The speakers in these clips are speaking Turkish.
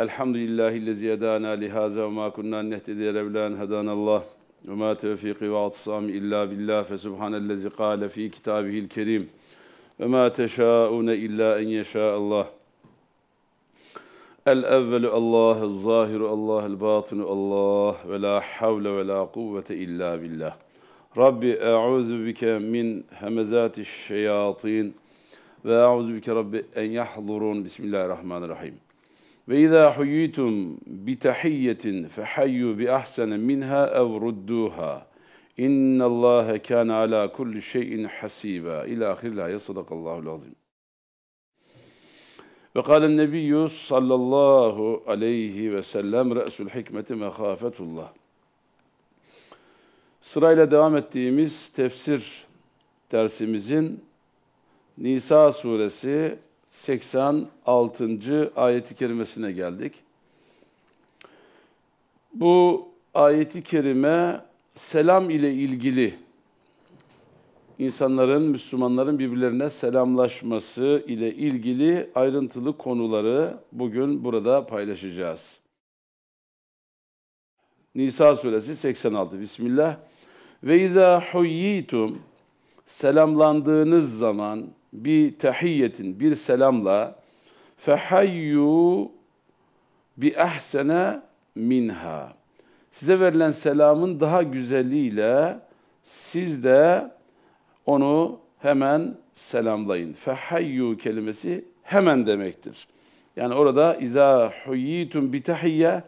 Elhamdülillahi edana lihaza ve ma kunna nehtediye levla en hedanallah. Ve ma tevfiki ve atsam illa billah fe subhanellezi kâle fi kitabihil kerim. Ve ma teşâune illa en yeşâallah. El-evvelu Allah, el-zahiru Allah, el-batinu Allah ve la havle ve la kuvvete illa billah. Rabbi e'udhu bike min hemezati şeyatin ve e'udhu bike Rabbi en yahzurun. Bismillahirrahmanirrahim. Ve izâ huyyitum bi tahiyyetin fehayyu bi ahsene minha ev rudduha. İnna Allah kana ala kulli şeyin hasiba. İlâ ahirlâye sadakallahu azim. Ve kâlen nebiyyü sallallahu aleyhi ve sellem re'sul hikmeti mehâfetullah. Sırayla devam ettiğimiz tefsir dersimizin Nisa suresi 86. ayeti kerimesine geldik. Bu ayeti kerime selam ile ilgili insanların, Müslümanların birbirlerine selamlaşması ile ilgili ayrıntılı konuları bugün burada paylaşacağız. Nisa suresi 86. Bismillah. Ve izâ huyyitum selamlandığınız zaman bir tahiyyetin, bir selamla fehayyu bi ahsene minha. Size verilen selamın daha güzeliyle siz de onu hemen selamlayın. Fehayyu kelimesi hemen demektir. Yani orada iza huyitum bi tahiyye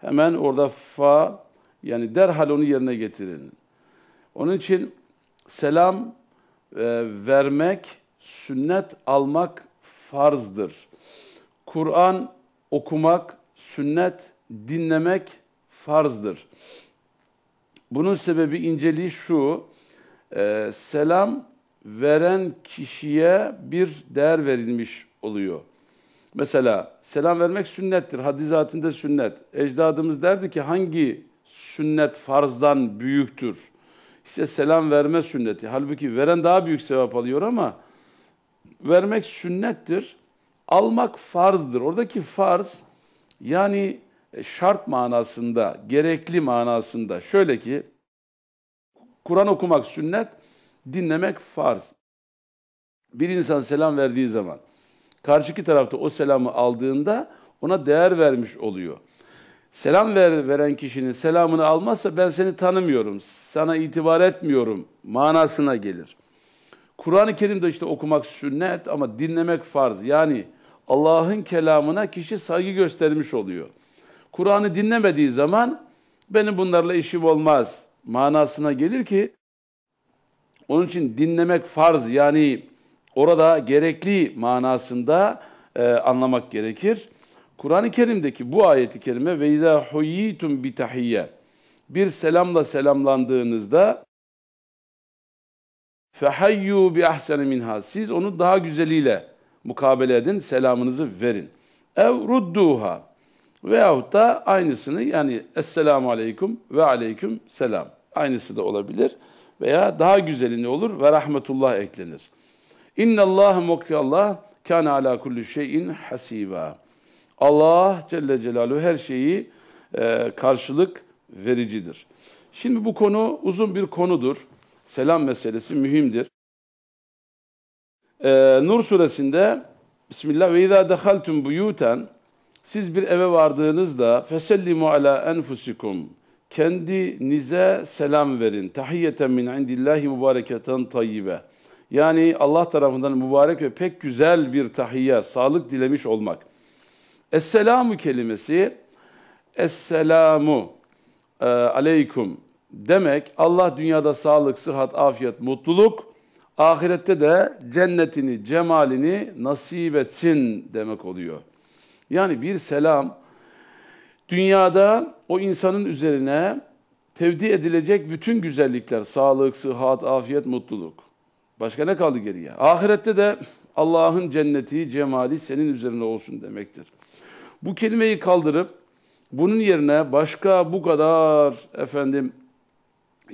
hemen orada fa yani derhal onu yerine getirin. Onun için selam e, vermek sünnet almak farzdır. Kur'an okumak, sünnet dinlemek farzdır. Bunun sebebi inceliği şu, e, selam veren kişiye bir değer verilmiş oluyor. Mesela selam vermek sünnettir, hadizatinde sünnet. Ecdadımız derdi ki hangi sünnet farzdan büyüktür? İşte selam verme sünneti. Halbuki veren daha büyük sevap alıyor ama vermek sünnettir, almak farzdır. Oradaki farz yani e, şart manasında, gerekli manasında. Şöyle ki Kur'an okumak sünnet, dinlemek farz. Bir insan selam verdiği zaman karşıki tarafta o selamı aldığında ona değer vermiş oluyor. Selam ver, veren kişinin selamını almazsa ben seni tanımıyorum, sana itibar etmiyorum manasına gelir. Kur'an-ı Kerim'de işte okumak sünnet ama dinlemek farz. Yani Allah'ın kelamına kişi saygı göstermiş oluyor. Kur'an'ı dinlemediği zaman benim bunlarla işim olmaz manasına gelir ki onun için dinlemek farz yani orada gerekli manasında e, anlamak gerekir. Kur'an-ı Kerim'deki bu ayeti kerime ve izâ huyyitum bitahiyye bir selamla selamlandığınızda Fehayyu bi ahsene minha. Siz onu daha güzeliyle mukabele edin, selamınızı verin. Ev rudduha. Veyahut da aynısını yani Esselamu Aleyküm ve Aleyküm Selam. Aynısı da olabilir. Veya daha güzeli ne olur? Ve rahmetullah eklenir. İnne Allah mukallah kana ala kulli şeyin hasiba. Allah Celle Celaluhu her şeyi e, karşılık vericidir. Şimdi bu konu uzun bir konudur selam meselesi mühimdir. Ee, Nur suresinde Bismillah ve izâ dehaltum buyuten siz bir eve vardığınızda fesellimu ala enfusikum kendinize selam verin. Tahiyyeten min indillahi mübareketen tayyibe. Yani Allah tarafından mübarek ve pek güzel bir tahiyye, sağlık dilemiş olmak. Esselamu kelimesi Esselamu e, aleykum Demek Allah dünyada sağlık, sıhhat, afiyet, mutluluk, ahirette de cennetini, cemalini nasip etsin demek oluyor. Yani bir selam dünyada o insanın üzerine tevdi edilecek bütün güzellikler, sağlık, sıhhat, afiyet, mutluluk. Başka ne kaldı geriye? Ahirette de Allah'ın cenneti, cemali senin üzerine olsun demektir. Bu kelimeyi kaldırıp bunun yerine başka bu kadar efendim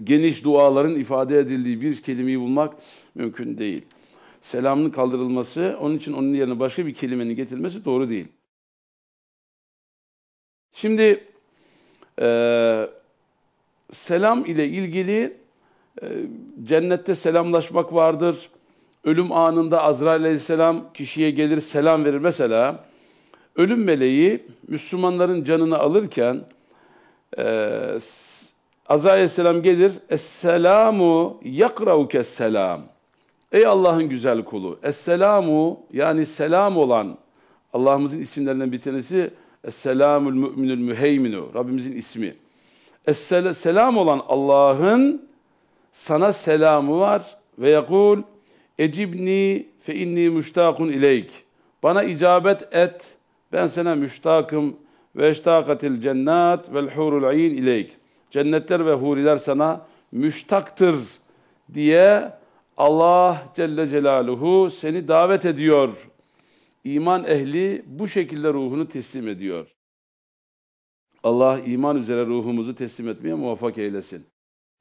geniş duaların ifade edildiği bir kelimeyi bulmak mümkün değil. Selamın kaldırılması, onun için onun yerine başka bir kelimenin getirilmesi doğru değil. Şimdi e, selam ile ilgili e, cennette selamlaşmak vardır. Ölüm anında Azrail aleyhisselam kişiye gelir selam verir. Mesela ölüm meleği Müslümanların canını alırken e, Azrail aleyhisselam gelir. Esselamu yakrauke selam. Ey Allah'ın güzel kulu. Esselamu yani selam olan Allah'ımızın isimlerinden bir tanesi Esselamül müminül müheyminu. Rabbimizin ismi. Essel selam olan Allah'ın sana selamı var ve yakul ecibni fe inni müştakun ileyk. Bana icabet et. Ben sana müştakım ve eştakatil cennat vel hurul ayn ileyk. Cennetler ve huriler sana müştaktır diye Allah Celle Celaluhu seni davet ediyor. İman ehli bu şekilde ruhunu teslim ediyor. Allah iman üzere ruhumuzu teslim etmeye muvaffak eylesin.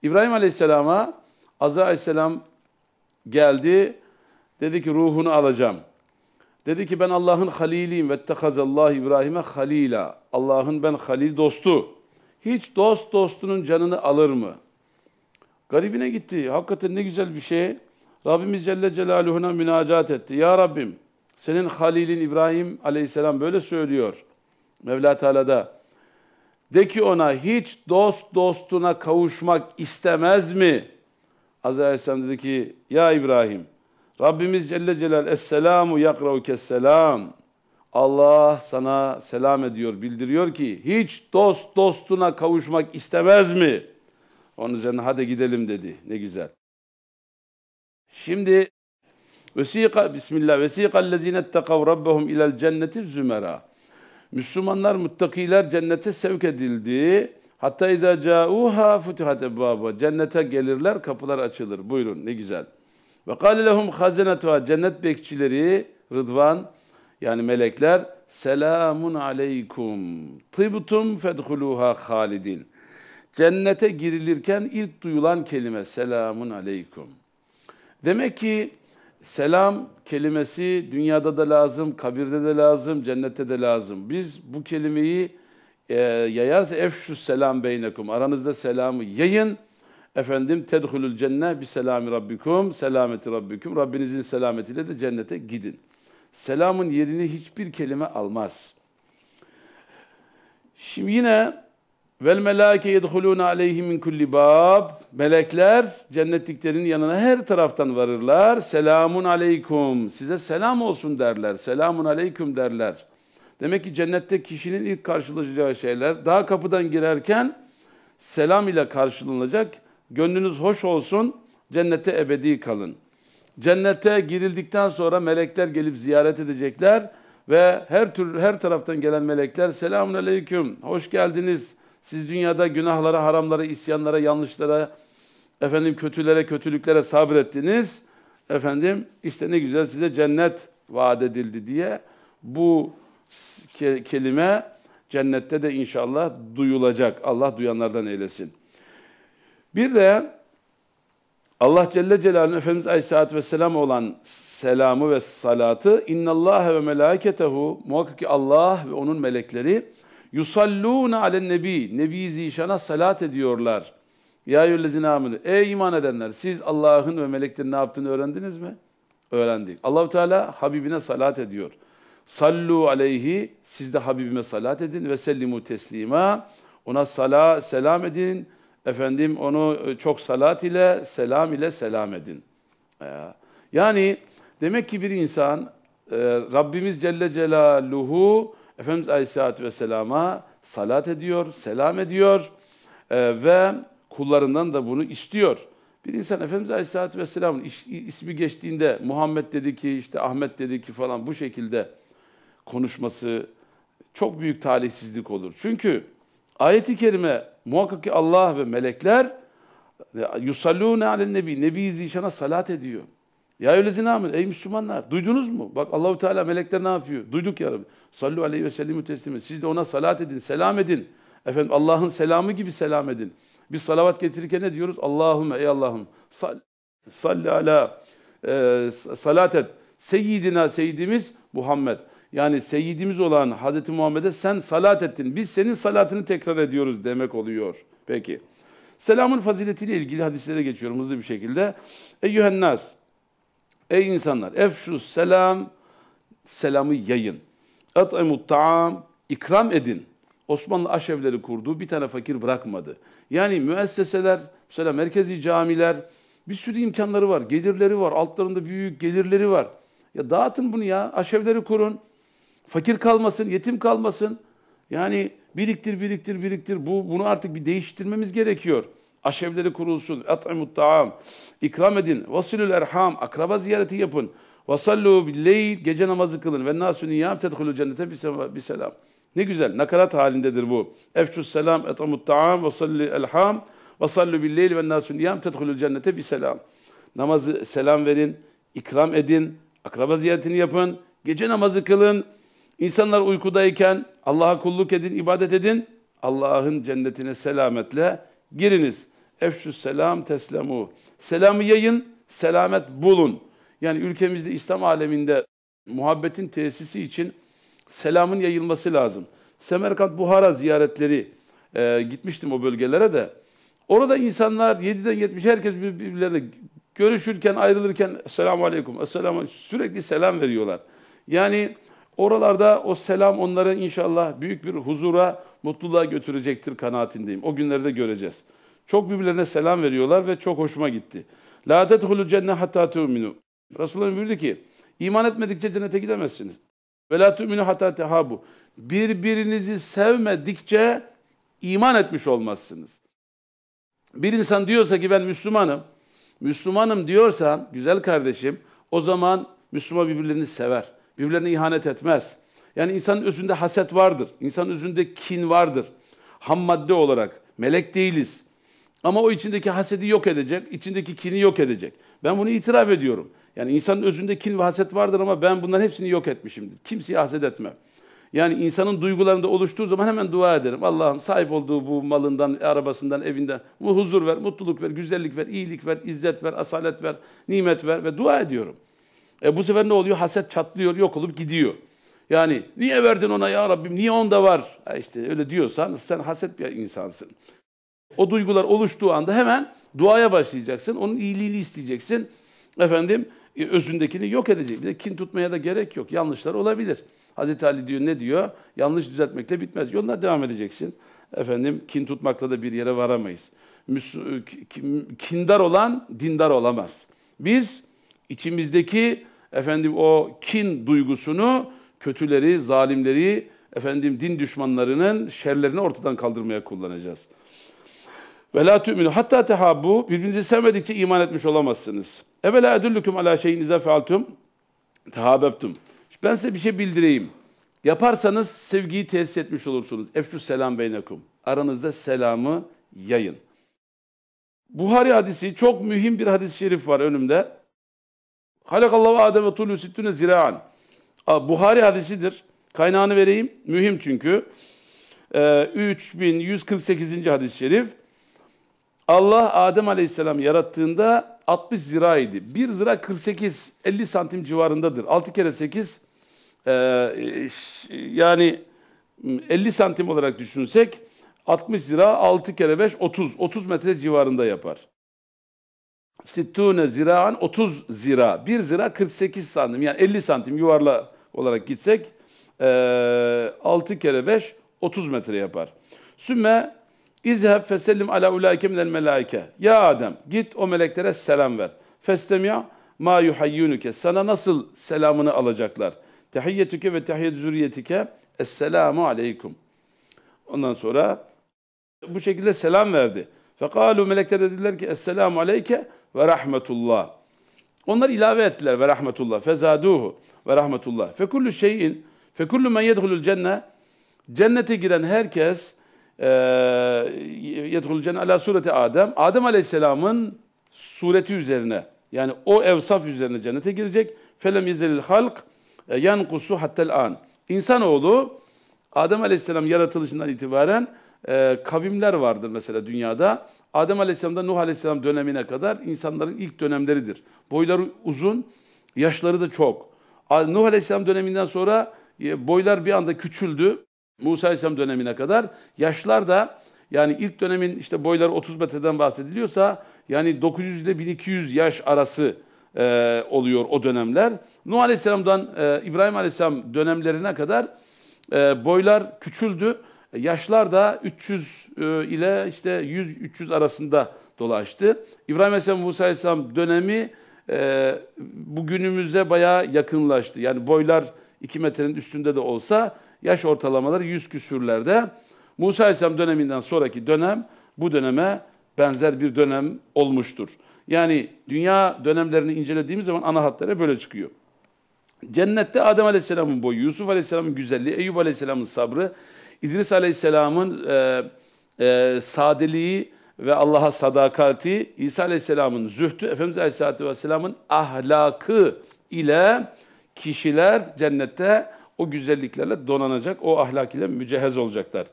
İbrahim Aleyhisselam'a Azza Aleyhisselam geldi. Dedi ki ruhunu alacağım. Dedi ki ben Allah'ın haliliyim. Vettehazallahu İbrahim'e halila. Allah'ın ben halil dostu hiç dost dostunun canını alır mı? Garibine gitti. Hakikaten ne güzel bir şey. Rabbimiz Celle Celaluhu'na münacat etti. Ya Rabbim senin Halilin İbrahim aleyhisselam böyle söylüyor. Mevla Teala'da. De ki ona hiç dost dostuna kavuşmak istemez mi? Azze Aleyhisselam dedi ki ya İbrahim Rabbimiz Celle Celal Esselamu yakrav kesselam Allah sana selam ediyor, bildiriyor ki hiç dost dostuna kavuşmak istemez mi? Onun üzerine hadi gidelim dedi. Ne güzel. Şimdi vesika bismillah vesikallezine ettekav rabbehum ilel cenneti zümera. Müslümanlar muttakiler cennete sevk edildi. Hatta izâ câûhâ fütühat ebbâba. Cennete gelirler, kapılar açılır. Buyurun ne güzel. Ve kâle lehum hazinetuha. Cennet bekçileri, Rıdvan, yani melekler selamun aleykum tıbtum fedhuluha halidin. Cennete girilirken ilk duyulan kelime selamun aleykum. Demek ki selam kelimesi dünyada da lazım, kabirde de lazım, cennette de lazım. Biz bu kelimeyi e, yayarsa efşu selam beynekum aranızda selamı yayın. Efendim tedhulul cennet bi selami rabbikum, selameti rabbikum. Rabbinizin selametiyle de cennete gidin selamın yerini hiçbir kelime almaz. Şimdi yine vel melâke yedhulûne aleyhim min kulli bab. Melekler cennetliklerin yanına her taraftan varırlar. Selamun aleykum. Size selam olsun derler. Selamun aleyküm derler. Demek ki cennette kişinin ilk karşılaşacağı şeyler daha kapıdan girerken selam ile karşılanacak. Gönlünüz hoş olsun. Cennette ebedi kalın.'' Cennete girildikten sonra melekler gelip ziyaret edecekler ve her tür her taraftan gelen melekler selamun aleyküm hoş geldiniz. Siz dünyada günahlara, haramlara, isyanlara, yanlışlara, efendim kötülere, kötülüklere sabrettiniz. Efendim işte ne güzel size cennet vaat edildi diye bu ke kelime cennette de inşallah duyulacak. Allah duyanlardan eylesin. Bir de Allah Celle Celaluhu Efendimiz Aleyhisselatü Vesselam olan selamı ve salatı İnnallâhe ve melâketehu muhakkak ki Allah ve onun melekleri yusallûne alen nebi nebi zişana salat ediyorlar. Ya yüllezine aminu ey iman edenler siz Allah'ın ve meleklerin ne yaptığını öğrendiniz mi? Öğrendik. Allahu Teala Habibine salat ediyor. Sallu aleyhi siz de Habibime salat edin ve sellimu teslima ona sala, selam edin Efendim onu e, çok salat ile, selam ile selam edin. E, yani demek ki bir insan e, Rabbimiz Celle Celaluhu Efendimiz Aleyhisselatü Vesselam'a salat ediyor, selam ediyor ve kullarından da bunu istiyor. Bir insan Efendimiz Aleyhisselatü Vesselam'ın ismi geçtiğinde Muhammed dedi ki işte Ahmet dedi ki falan bu şekilde konuşması çok büyük talihsizlik olur. Çünkü ayeti kerime Muhakkak ki Allah ve melekler yusallûne alen nebi. Nebi zişana salat ediyor. Ya öylezine amel. Ey Müslümanlar duydunuz mu? Bak Allahu Teala melekler ne yapıyor? Duyduk ya Rabbi. Sallu aleyhi ve sellimu teslimi. Siz de ona salat edin, selam edin. Efendim Allah'ın selamı gibi selam edin. Biz salavat getirirken ne diyoruz? Allahümme ey Allah'ım sal, salli ala e, salat et. Seyyidina seyyidimiz Muhammed. Yani seyyidimiz olan Hazreti Muhammed'e sen salat ettin. Biz senin salatını tekrar ediyoruz demek oluyor. Peki. Selamın faziletiyle ilgili hadislere geçiyorum hızlı bir şekilde. Ey Eyyühennas. Ey insanlar. Efşu selam. Selamı yayın. At'imut ta'am. ikram edin. Osmanlı aşevleri kurdu. Bir tane fakir bırakmadı. Yani müesseseler, mesela merkezi camiler, bir sürü imkanları var, gelirleri var, altlarında büyük gelirleri var. Ya dağıtın bunu ya, aşevleri kurun fakir kalmasın, yetim kalmasın. Yani biriktir, biriktir, biriktir. Bu, bunu artık bir değiştirmemiz gerekiyor. Aşevleri kurulsun. At'imut ta'am. İkram edin. Vasilül erham. Akraba ziyareti yapın. Vasallu billeyl. Gece namazı kılın. Ve nasu niyam tedhulü cennete bir selam. Ne güzel. Nakarat halindedir bu. Efşus selam. At'imut ta'am. Vasallu elham. Vasallu billeyl. Ve nasu niyam tedhulü cennete bir selam. Namazı selam verin. ikram edin. Akraba ziyaretini yapın. Gece namazı kılın. İnsanlar uykudayken Allah'a kulluk edin, ibadet edin. Allah'ın cennetine selametle giriniz. Efşü selam teslemu. Selamı yayın, selamet bulun. Yani ülkemizde İslam aleminde muhabbetin tesisi için selamın yayılması lazım. Semerkant Buhara ziyaretleri e, gitmiştim o bölgelere de. Orada insanlar 7'den 70 herkes birbirlerine görüşürken ayrılırken selamun aleyküm, esselamu sürekli selam veriyorlar. Yani Oralarda o selam onların inşallah büyük bir huzura, mutluluğa götürecektir kanaatindeyim. O günleri de göreceğiz. Çok birbirlerine selam veriyorlar ve çok hoşuma gitti. La tedhulü cenne hatta tu'minu. Resulullah buyurdu ki, iman etmedikçe cennete gidemezsiniz. Ve la tu'minu hatta tehabu. Birbirinizi sevmedikçe iman etmiş olmazsınız. Bir insan diyorsa ki ben Müslümanım, Müslümanım diyorsan güzel kardeşim, o zaman Müslüman birbirlerini sever birbirlerine ihanet etmez. Yani insanın özünde haset vardır. İnsanın özünde kin vardır. Ham madde olarak melek değiliz. Ama o içindeki hasedi yok edecek, içindeki kini yok edecek. Ben bunu itiraf ediyorum. Yani insanın özünde kin ve haset vardır ama ben bunların hepsini yok etmişimdir. Kimseye haset etmem. Yani insanın duygularında oluştuğu zaman hemen dua ederim. Allah'ım sahip olduğu bu malından, arabasından, evinden bu huzur ver, mutluluk ver, güzellik ver, iyilik ver, izzet ver, asalet ver, nimet ver ve dua ediyorum. E bu sefer ne oluyor? Haset çatlıyor, yok olup gidiyor. Yani niye verdin ona ya Rabbim? Niye onda var? E işte öyle diyorsan sen haset bir insansın. O duygular oluştuğu anda hemen duaya başlayacaksın. Onun iyiliğini isteyeceksin. Efendim e, özündekini yok edecek. Bir de kin tutmaya da gerek yok. Yanlışlar olabilir. Hazreti Ali diyor ne diyor? Yanlış düzeltmekle bitmez. Yoluna devam edeceksin. Efendim kin tutmakla da bir yere varamayız. Müsl- e, kindar olan dindar olamaz. Biz içimizdeki efendim o kin duygusunu kötüleri, zalimleri, efendim din düşmanlarının şerlerini ortadan kaldırmaya kullanacağız. Ve la tu'minu hatta tehabbu birbirinizi sevmedikçe iman etmiş olamazsınız. Evela edullukum ala şeyin ize fealtum tehabebtum. Ben size bir şey bildireyim. Yaparsanız sevgiyi tesis etmiş olursunuz. Efşu selam beynekum. Aranızda selamı yayın. Buhari hadisi çok mühim bir hadis-i şerif var önümde. Halakallahu Adem'e tullu sittüne ziraan. Buhari hadisidir. Kaynağını vereyim. Mühim çünkü. Ee, 3148. hadis-i şerif. Allah Adem Aleyhisselam yarattığında 60 zira idi. Bir zira 48 50 santim civarındadır. 6 kere 8 e, yani 50 santim olarak düşünsek 60 zira 6 kere 5 30 30 metre civarında yapar sittune ziraan 30 zira. 1 zira 48 santim yani 50 santim yuvarla olarak gitsek e, 6 kere 5 30 metre yapar. Sümme izheb fesellim ala ulaike minel melaike. Ya Adem git o meleklere selam ver. Festemya ma yuhayyunuke. Sana nasıl selamını alacaklar. Tehiyyetüke ve tehiyyet zürriyetike. Esselamu aleykum. Ondan sonra bu şekilde selam verdi. Fekalu melekler dediler ki Esselamu aleyke ve rahmetullah. Onlar ilave ettiler ve rahmetullah. Fezaduhu ve rahmetullah. Fekullu şeyin fekullu men yedhulul cenne cennete giren herkes e, yedhulul cenne ala sureti Adem. Adem Aleyhisselam'ın sureti üzerine yani o evsaf üzerine cennete girecek. Felem yezelil halk e, yankusu hattel an. İnsanoğlu Adem Aleyhisselam yaratılışından itibaren e, kavimler vardır mesela dünyada. Adem Aleyhisselam'dan Nuh Aleyhisselam dönemine kadar insanların ilk dönemleridir. Boyları uzun, yaşları da çok. Nuh Aleyhisselam döneminden sonra e, boylar bir anda küçüldü. Musa Aleyhisselam dönemine kadar. Yaşlar da yani ilk dönemin işte boyları 30 metreden bahsediliyorsa yani 900 ile 1200 yaş arası e, oluyor o dönemler. Nuh Aleyhisselam'dan e, İbrahim Aleyhisselam dönemlerine kadar e, boylar küçüldü. Yaşlar da 300 e, ile işte 100-300 arasında dolaştı. İbrahim Aleyhisselam, Musa Aleyhisselam dönemi e, bugünümüze bayağı yakınlaştı. Yani boylar 2 metrenin üstünde de olsa yaş ortalamaları 100 küsürlerde. Musa Aleyhisselam döneminden sonraki dönem bu döneme benzer bir dönem olmuştur. Yani dünya dönemlerini incelediğimiz zaman ana hatlara böyle çıkıyor. Cennette Adem Aleyhisselam'ın boyu, Yusuf Aleyhisselam'ın güzelliği, Eyüp Aleyhisselam'ın sabrı, İdris Aleyhisselam'ın e, e, sadeliği ve Allah'a sadakati, İsa Aleyhisselam'ın zühtü, Efendimiz Aleyhisselatü Vesselam'ın ahlakı ile kişiler cennette o güzelliklerle donanacak, o ahlak ile mücehez olacaklar.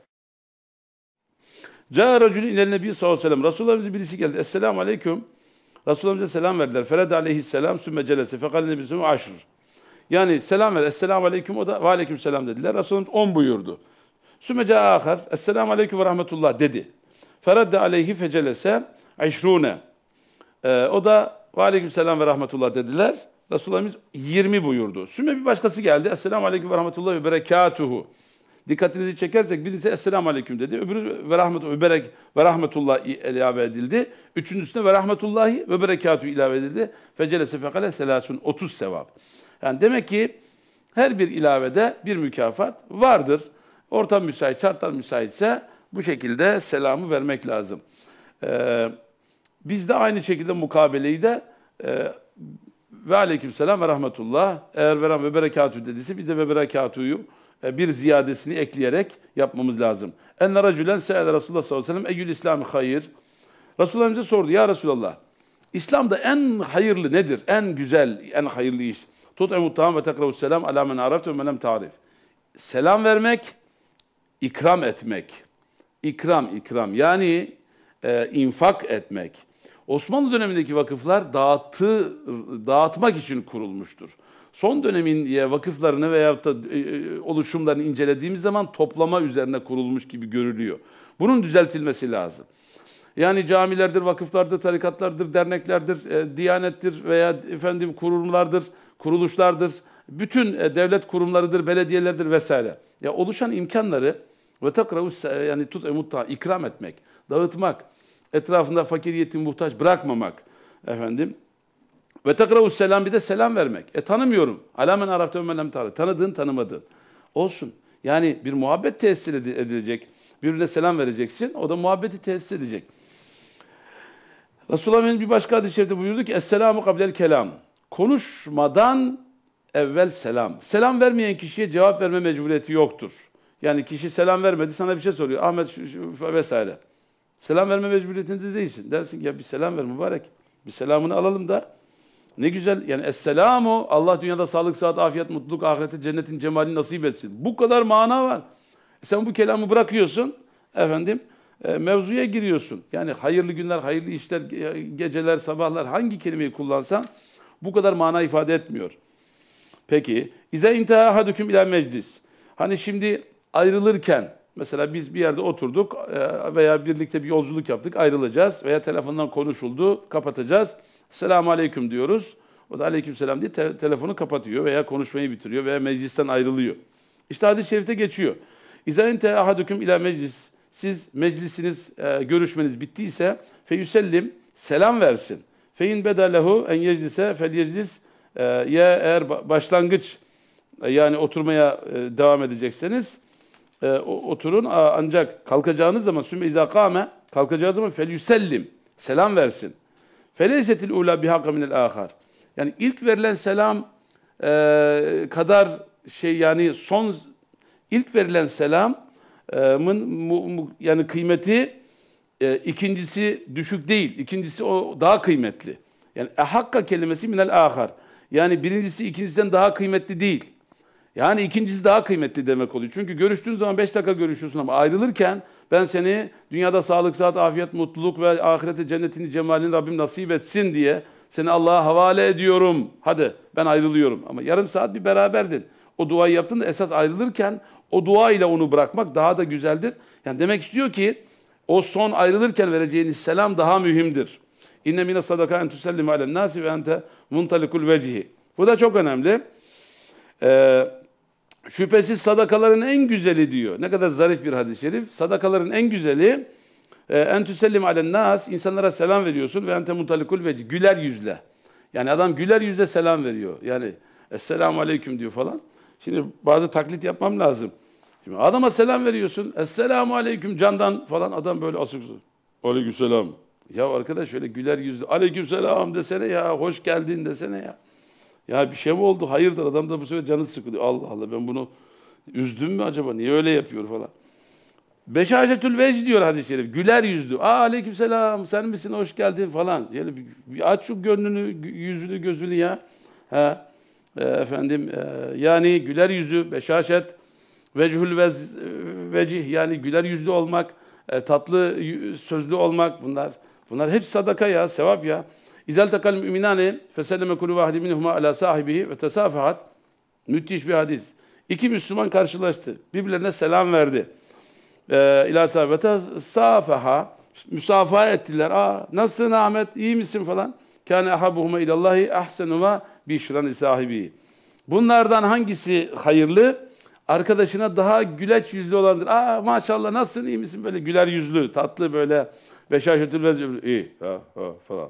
Câ racülün ilen nebi sallallahu aleyhi ve sellem. Resulullah'ımıza birisi geldi. Esselamu aleyküm. Resulullah'ımıza selam verdiler. Fered aleyhisselam sümme celese. Fekal nebi sümme aşr. Yani selam ver. Esselamu aleyküm. O da ve aleyküm selam dediler. Resulullah on buyurdu. Sümme ca ahar. Esselamu aleyküm ve rahmetullah dedi. Feredde aleyhi fecelese eşrune. Ee, o da ve aleyküm selam ve rahmetullah dediler. Resulullah'ımız 20 buyurdu. Süme bir başkası geldi. Esselamu aleyküm ve rahmetullah ve berekatuhu. Dikkatinizi çekersek birisi Esselamu Aleyküm dedi. Öbürü ve rahmet ve berek ve rahmetullah ilave edildi. Üçüncüsüne ve rahmetullahi ve berekatü ilave edildi. Fecelese fekale selasun 30 sevap. Yani demek ki her bir ilavede bir mükafat vardır. Ortam müsait, şartlar müsaitse bu şekilde selamı vermek lazım. Ee, biz de aynı şekilde mukabeleyi de e, ve aleykümselam ve rahmetullah eğer veren ve berekatü dediyse biz de ve berekatüyü e, bir ziyadesini ekleyerek yapmamız lazım. Enne racülen se'el Resulullah sallallahu aleyhi ve sellem eyyül İslami hayır. Resulullah bize sordu ya Resulallah İslam'da en hayırlı nedir? En güzel, en hayırlı iş. Tut emut ve tekrahu selam ala men arafte ve men tarif. Selam vermek, ikram etmek. İkram, ikram. Yani e, infak etmek. Osmanlı dönemindeki vakıflar dağıtı, dağıtmak için kurulmuştur. Son dönemin e, vakıflarını veyahut da e, e, oluşumlarını incelediğimiz zaman toplama üzerine kurulmuş gibi görülüyor. Bunun düzeltilmesi lazım. Yani camilerdir, vakıflardır, tarikatlardır, derneklerdir, e, diyanettir veya efendim kurumlardır, kuruluşlardır bütün e, devlet kurumlarıdır, belediyelerdir vesaire. Ya oluşan imkanları ve takravus e, yani tut emutta ikram etmek, dağıtmak, etrafında fakir yetim muhtaç bırakmamak efendim. Ve takravus selam bir de selam vermek. E tanımıyorum. Alamen arafte ömelem tarih. Tanıdığın tanımadığın. Olsun. Yani bir muhabbet tesis edilecek. Birine selam vereceksin. O da muhabbeti tesis edecek. Resulullah'ın bir başka hadis-i şerifte buyurdu ki Esselamu kablel kelam. Konuşmadan evvel selam. Selam vermeyen kişiye cevap verme mecburiyeti yoktur. Yani kişi selam vermedi sana bir şey soruyor. Ahmet şu, şu, vesaire. Selam verme mecburiyetinde değilsin. Dersin ki ya bir selam ver mübarek. Bir selamını alalım da. Ne güzel yani esselamu Allah dünyada sağlık, sıhhat, afiyet, mutluluk, ahirette cennetin cemalini nasip etsin. Bu kadar mana var. E sen bu kelamı bırakıyorsun efendim e, mevzuya giriyorsun. Yani hayırlı günler, hayırlı işler, geceler, sabahlar hangi kelimeyi kullansan bu kadar mana ifade etmiyor. Peki. İze intaha hadüküm ile meclis. Hani şimdi ayrılırken mesela biz bir yerde oturduk e, veya birlikte bir yolculuk yaptık ayrılacağız veya telefondan konuşuldu kapatacağız. Selamun aleyküm diyoruz. O da aleyküm selam diye te- telefonu kapatıyor veya konuşmayı bitiriyor veya meclisten ayrılıyor. İşte hadis-i şerifte geçiyor. İza ente ahadüküm ila meclis. Siz meclisiniz, e, görüşmeniz bittiyse fe selam versin. Fein in bedalehu en yeclise fel yeclis ee, ya eğer başlangıç e, yani oturmaya e, devam edecekseniz e, oturun ancak kalkacağınız zaman sümme izakame kalkacağı zaman fel yüsellim selam versin. Feleysetil ula bihakka minel ahar. Yani ilk verilen selam e, kadar şey yani son ilk verilen selamın mu, mu, yani kıymeti e, ikincisi düşük değil. İkincisi o daha kıymetli. Yani ehakka kelimesi minel ahar. Yani birincisi ikincisinden daha kıymetli değil. Yani ikincisi daha kıymetli demek oluyor. Çünkü görüştüğün zaman 5 dakika görüşüyorsun ama ayrılırken ben seni dünyada sağlık, sıhhat, afiyet, mutluluk ve ahirete cennetini, cemalini Rabbim nasip etsin diye seni Allah'a havale ediyorum. Hadi ben ayrılıyorum. Ama yarım saat bir beraberdin. O duayı yaptın da esas ayrılırken o dua ile onu bırakmak daha da güzeldir. Yani demek istiyor ki o son ayrılırken vereceğiniz selam daha mühimdir. İnne mine sadaka en tusellim alen nasi ve ente muntalikul vecihi. Bu da çok önemli. Ee, şüphesiz sadakaların en güzeli diyor. Ne kadar zarif bir hadis-i şerif. Sadakaların en güzeli e, en tusellim alen nas insanlara selam veriyorsun ve ente muntalikul vecihi. Güler yüzle. Yani adam güler yüzle selam veriyor. Yani Esselamu Aleyküm diyor falan. Şimdi bazı taklit yapmam lazım. Şimdi adama selam veriyorsun. Esselamu Aleyküm candan falan. Adam böyle asık. Aleyküm selam. Ya arkadaş şöyle güler yüzlü aleykümselam desene ya, hoş geldin desene ya. Ya bir şey mi oldu? Hayırdır adam da bu sefer canı sıkılıyor. Allah Allah ben bunu üzdüm mü acaba? Niye öyle yapıyor falan. Beşaşetül vecd diyor hadis-i şerif. Güler yüzlü. Aa aleykümselam sen misin hoş geldin falan. Yani bir, bir aç şu gönlünü, yüzünü, gözünü ya. Ha. E, efendim e, yani güler yüzlü, beşaşet, vechül vez, vecih yani güler yüzlü olmak, e, tatlı sözlü olmak bunlar Bunlar hep sadaka ya, sevap ya. İzel takal müminane feselleme kulü vahdi minhuma ala sahibi ve tesafahat. Müthiş bir hadis. İki Müslüman karşılaştı. Birbirlerine selam verdi. Ee, İlâ sahabete safaha. Müsafaha ettiler. Aa, nasılsın Ahmet? İyi misin falan. Kâne ahabuhuma ilallahi ahsenuma bişran sahibi. Bunlardan hangisi hayırlı? Arkadaşına daha güleç yüzlü olandır. Aa maşallah nasılsın iyi misin? Böyle güler yüzlü, tatlı böyle ve biraz iyi ha, ha, falan.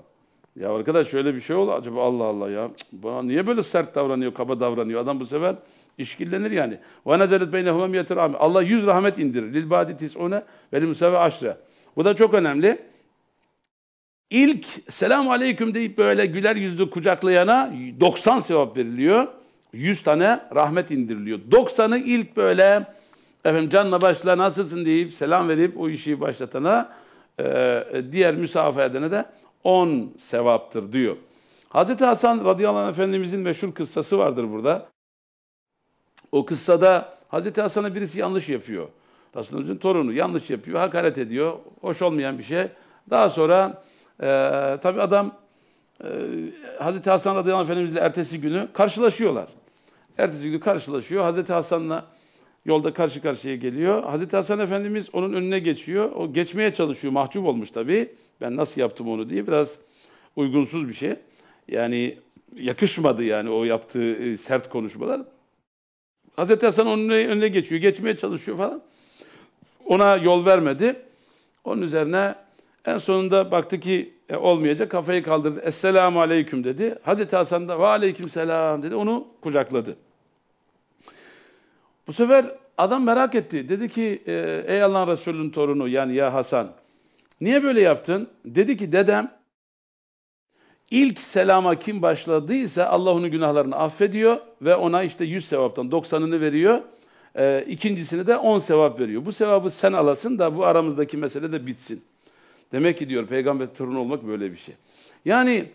Ya arkadaş şöyle bir şey ol acaba Allah Allah ya. Bana niye böyle sert davranıyor, kaba davranıyor? Adam bu sefer işkillenir yani. Ve nezelet beynehum yetir Allah yüz rahmet indirir. Lil badi tisune ve musave aşre. Bu da çok önemli. İlk selam aleyküm deyip böyle güler yüzlü kucaklayana 90 sevap veriliyor. 100 tane rahmet indiriliyor. 90'ı ilk böyle efendim canla başla nasılsın deyip selam verip o işi başlatana e, diğer müsafa edene de 10 sevaptır diyor. Hz. Hasan radıyallahu anh efendimizin meşhur kıssası vardır burada. O kıssada Hz. Hasan'a birisi yanlış yapıyor. Resulümüzün torunu yanlış yapıyor, hakaret ediyor. Hoş olmayan bir şey. Daha sonra e, tabi adam e, Hz. Hasan radıyallahu anh efendimizle ertesi günü karşılaşıyorlar. Ertesi günü karşılaşıyor. Hz. Hasan'la Yolda karşı karşıya geliyor. Hazreti Hasan Efendimiz onun önüne geçiyor. O geçmeye çalışıyor. Mahcup olmuş tabii. Ben nasıl yaptım onu diye biraz uygunsuz bir şey. Yani yakışmadı yani o yaptığı e, sert konuşmalar. Hazreti Hasan onun önüne geçiyor. Geçmeye çalışıyor falan. Ona yol vermedi. Onun üzerine en sonunda baktı ki e, olmayacak. Kafayı kaldırdı. Esselamu aleyküm dedi. Hazreti Hasan da ve aleyküm selam dedi. Onu kucakladı. Bu sefer adam merak etti. Dedi ki e, ey Allah'ın Resulü'nün torunu yani ya Hasan niye böyle yaptın? Dedi ki dedem ilk selama kim başladıysa Allah onun günahlarını affediyor ve ona işte 100 sevaptan 90'ını veriyor. E, ikincisini de 10 sevap veriyor. Bu sevabı sen alasın da bu aramızdaki mesele de bitsin. Demek ki diyor peygamber torunu olmak böyle bir şey. Yani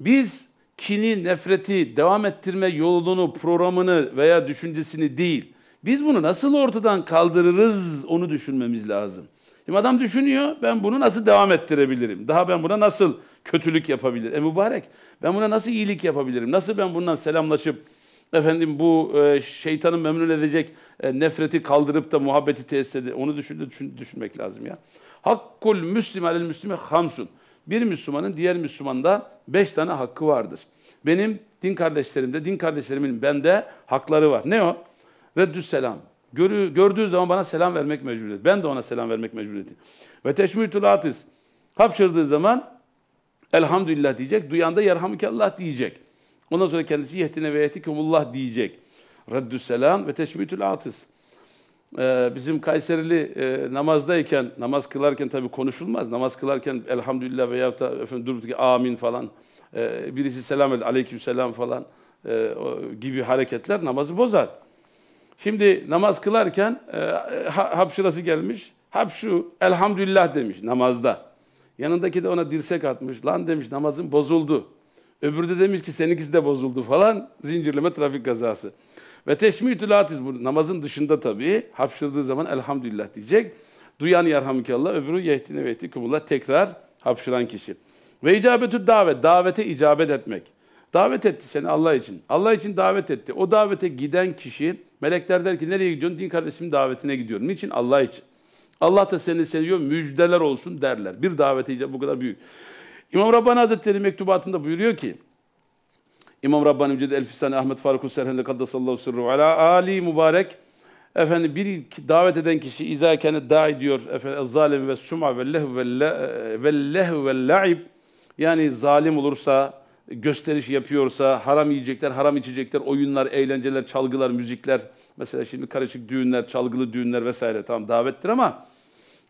biz kini, nefreti devam ettirme yolunu, programını veya düşüncesini değil, biz bunu nasıl ortadan kaldırırız onu düşünmemiz lazım. Şimdi adam düşünüyor ben bunu nasıl devam ettirebilirim? Daha ben buna nasıl kötülük yapabilirim? E mübarek ben buna nasıl iyilik yapabilirim? Nasıl ben bundan selamlaşıp efendim bu e, şeytanı memnun edecek e, nefreti kaldırıp da muhabbeti tesis edip onu düşün, düşün, düşünmek lazım ya. Hakkul müslim alel müslime hamsun. Bir Müslümanın diğer Müslümanda beş tane hakkı vardır. Benim din kardeşlerimde, din kardeşlerimin bende hakları var. Ne o? Reddü selam. Görü, gördüğü zaman bana selam vermek mecburiyeti. Ben de ona selam vermek mecburiyeti. Ve teşmütül atis. Hapşırdığı zaman elhamdülillah diyecek. Duyan da yerhamükallah diyecek. Ondan sonra kendisi yehdine ve yehtikumullah diyecek. Reddü selam ve teşmütül atis. Ee, bizim Kayserili e, namazdayken, namaz kılarken tabi konuşulmaz. Namaz kılarken elhamdülillah veya da efendim durup ki amin falan. Ee, birisi selam verdi, aleyküm selam falan e, o, gibi hareketler namazı bozar. Şimdi namaz kılarken e, ha, hapşırası gelmiş. Hapşu elhamdülillah demiş namazda. Yanındaki de ona dirsek atmış. Lan demiş namazın bozuldu. Öbürü de demiş ki seninkisi de bozuldu falan. Zincirleme trafik kazası. Ve teşmiyetül atiz bu namazın dışında tabii hapşırdığı zaman elhamdülillah diyecek. Duyan yarhamükallah öbürü yehdine ve yehtikumullah tekrar hapşıran kişi. Ve icabetü davet, davete icabet etmek. Davet etti seni Allah için. Allah için davet etti. O davete giden kişi Melekler der ki nereye gidiyorsun? Din kardeşimin davetine gidiyorum. Niçin? Allah için. Allah da seni seviyor, müjdeler olsun derler. Bir davete icap bu kadar büyük. İmam Rabbani Hazretleri mektubatında buyuruyor ki, İmam Rabbani Mücid Elfisani Ahmet Faruk Serhenli Kaddesallahu Sırru Ala Ali Mübarek Efendim bir davet eden kişi izâ kâne da'i diyor efendim zalim ve sum'a ve lehv ve lehv ve la'ib yani zalim olursa gösteriş yapıyorsa, haram yiyecekler, haram içecekler, oyunlar, eğlenceler, çalgılar, müzikler. Mesela şimdi karışık düğünler, çalgılı düğünler vesaire tamam davettir ama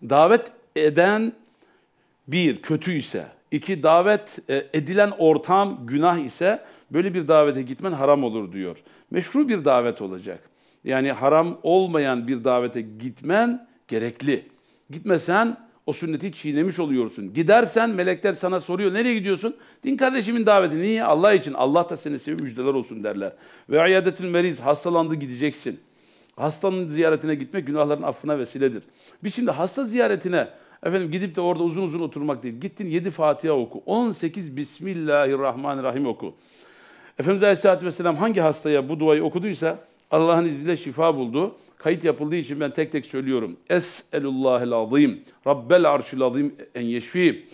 davet eden bir kötü ise, iki davet e, edilen ortam günah ise böyle bir davete gitmen haram olur diyor. Meşru bir davet olacak. Yani haram olmayan bir davete gitmen gerekli. Gitmesen o sünneti çiğnemiş oluyorsun. Gidersen melekler sana soruyor. Nereye gidiyorsun? Din kardeşimin daveti. Niye? Allah için. Allah da seni seviyor. Müjdeler olsun derler. Ve iadetül meriz. Hastalandı gideceksin. Hastanın ziyaretine gitmek günahların affına vesiledir. Biz şimdi hasta ziyaretine efendim gidip de orada uzun uzun oturmak değil. Gittin yedi Fatiha oku. on sekiz Bismillahirrahmanirrahim oku. Efendimiz Aleyhisselatü Vesselam hangi hastaya bu duayı okuduysa Allah'ın izniyle şifa buldu. Kayıt yapıldığı için ben tek tek söylüyorum. Es'elullahil azim, Rabbel arşil azim en yeşfi.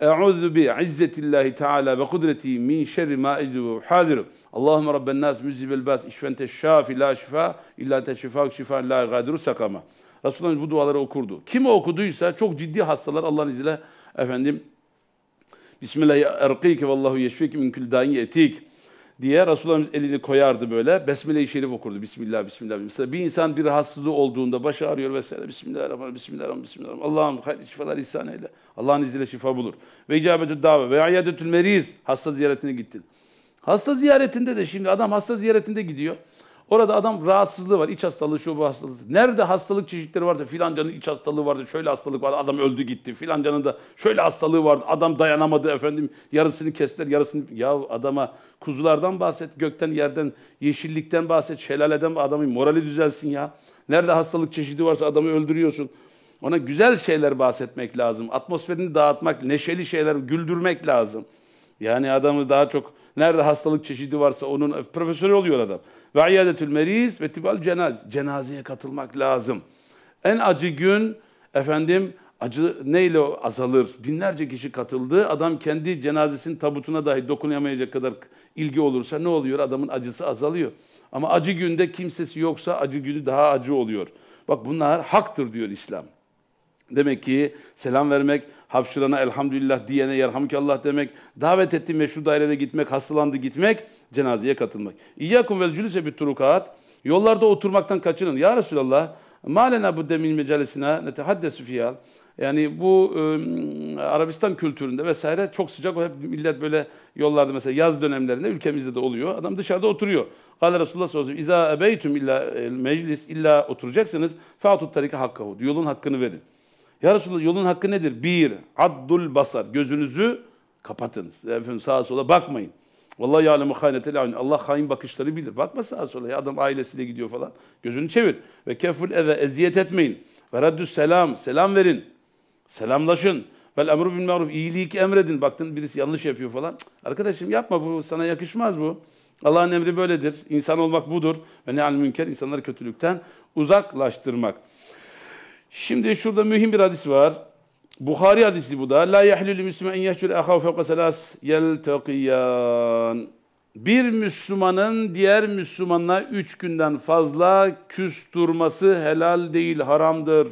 Eûzu bi izzetillahi teâlâ ve kudreti min şerri mâ ecdû hâzir. Allahümme rabben nâs müzibel bâs işfente Şafi, la şifa. illâ te şifak şifâ lâ gâdiru sakama. Resulullah bu duaları okurdu. Kim okuduysa çok ciddi hastalar Allah'ın izniyle efendim Bismillahirrahmanirrahim. Erkike vallahu yeşfik min kül dayin yetik diye Resulullah elini koyardı böyle. Besmele-i Şerif okurdu. Bismillah, Bismillah. Mesela bir insan bir rahatsızlığı olduğunda başı ağrıyor vesaire. Bismillahirrahmanirrahim, Bismillahirrahmanirrahim, Bismillahirrahmanirrahim. Allah'ım hayırlı şifalar ihsan eyle. Allah'ın izniyle şifa bulur. Ve icabetü dava ve ayadetül meriz. Hasta ziyaretine gittin. Hasta ziyaretinde de şimdi adam hasta ziyaretinde gidiyor. Orada adam rahatsızlığı var. iç hastalığı, şu bu hastalığı. Nerede hastalık çeşitleri varsa filancanın iç hastalığı vardı, şöyle hastalık vardı, adam öldü gitti. Filancanın da şöyle hastalığı vardı, adam dayanamadı efendim. Yarısını kestiler, yarısını... Ya adama kuzulardan bahset, gökten, yerden, yeşillikten bahset, şelaleden adamın morali düzelsin ya. Nerede hastalık çeşidi varsa adamı öldürüyorsun. Ona güzel şeyler bahsetmek lazım. Atmosferini dağıtmak, neşeli şeyler, güldürmek lazım. Yani adamı daha çok nerede hastalık çeşidi varsa onun profesörü oluyor adam. Ve iadetül meriz ve tibal cenaz. Cenazeye katılmak lazım. En acı gün efendim acı neyle azalır? Binlerce kişi katıldı. Adam kendi cenazesinin tabutuna dahi dokunamayacak kadar ilgi olursa ne oluyor? Adamın acısı azalıyor. Ama acı günde kimsesi yoksa acı günü daha acı oluyor. Bak bunlar haktır diyor İslam. Demek ki selam vermek, hapşırana elhamdülillah diyene Allah demek, davet etti meşru dairede gitmek, hastalandı gitmek, cenazeye katılmak. İyyakum vel cülüse bir turukat. Yollarda oturmaktan kaçının. Ya Resulallah, malena bu demin mecalisine netehaddesu fiyal. Yani bu e, Arabistan kültüründe vesaire çok sıcak. o Hep millet böyle yollarda mesela yaz dönemlerinde ülkemizde de oluyor. Adam dışarıda oturuyor. Kale Resulullah sallallahu aleyhi ve sellem İza ebeytüm illa meclis illa oturacaksınız. Fatut tarika hakkahu. Yolun hakkını verin. Ya Resulallah yolun hakkı nedir? Bir, addul basar. Gözünüzü kapatın. Efendim sağa sola bakmayın. Vallahi ya'lemu hânetel ayun. Allah hain bakışları bilir. Bakma sağa sola ya adam ailesiyle gidiyor falan. Gözünü çevir. Ve keful eve eziyet etmeyin. Ve raddüs selam. Selam verin. Selamlaşın. Vel emru bil maruf. İyilik emredin. Baktın birisi yanlış yapıyor falan. arkadaşım yapma bu sana yakışmaz bu. Allah'ın emri böyledir. İnsan olmak budur. Ve ne ne'al münker insanları kötülükten uzaklaştırmak. Şimdi şurada mühim bir hadis var. Bukhari hadisi bu da. La yahlülü müslüme en yahcül ehav fevka selas yeltekiyan. Bir Müslümanın diğer Müslümanla üç günden fazla küstürması helal değil, haramdır.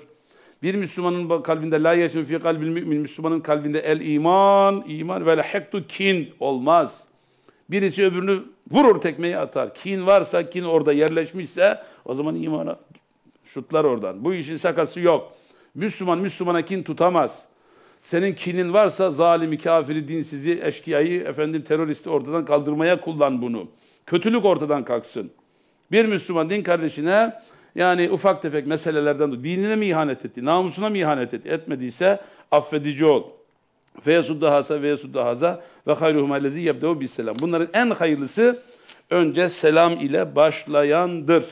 Bir Müslümanın kalbinde la yaşın fi kalbil mümin, Müslümanın kalbinde el iman, iman ve lehektu kin olmaz. Birisi öbürünü vurur tekmeyi atar. Kin varsa, kin orada yerleşmişse o zaman imana Şutlar oradan. Bu işin sakası yok. Müslüman Müslümana kin tutamaz. Senin kinin varsa zalimi, kafiri, dinsizi, eşkıyayı, efendim teröristi ortadan kaldırmaya kullan bunu. Kötülük ortadan kalksın. Bir Müslüman din kardeşine yani ufak tefek meselelerden dinine mi ihanet etti, namusuna mı ihanet etti, etmediyse affedici ol. Feyesudda hasa ve yesudda haza ve hayruhuma lezi yebdevu bisselam. Bunların en hayırlısı önce selam ile başlayandır.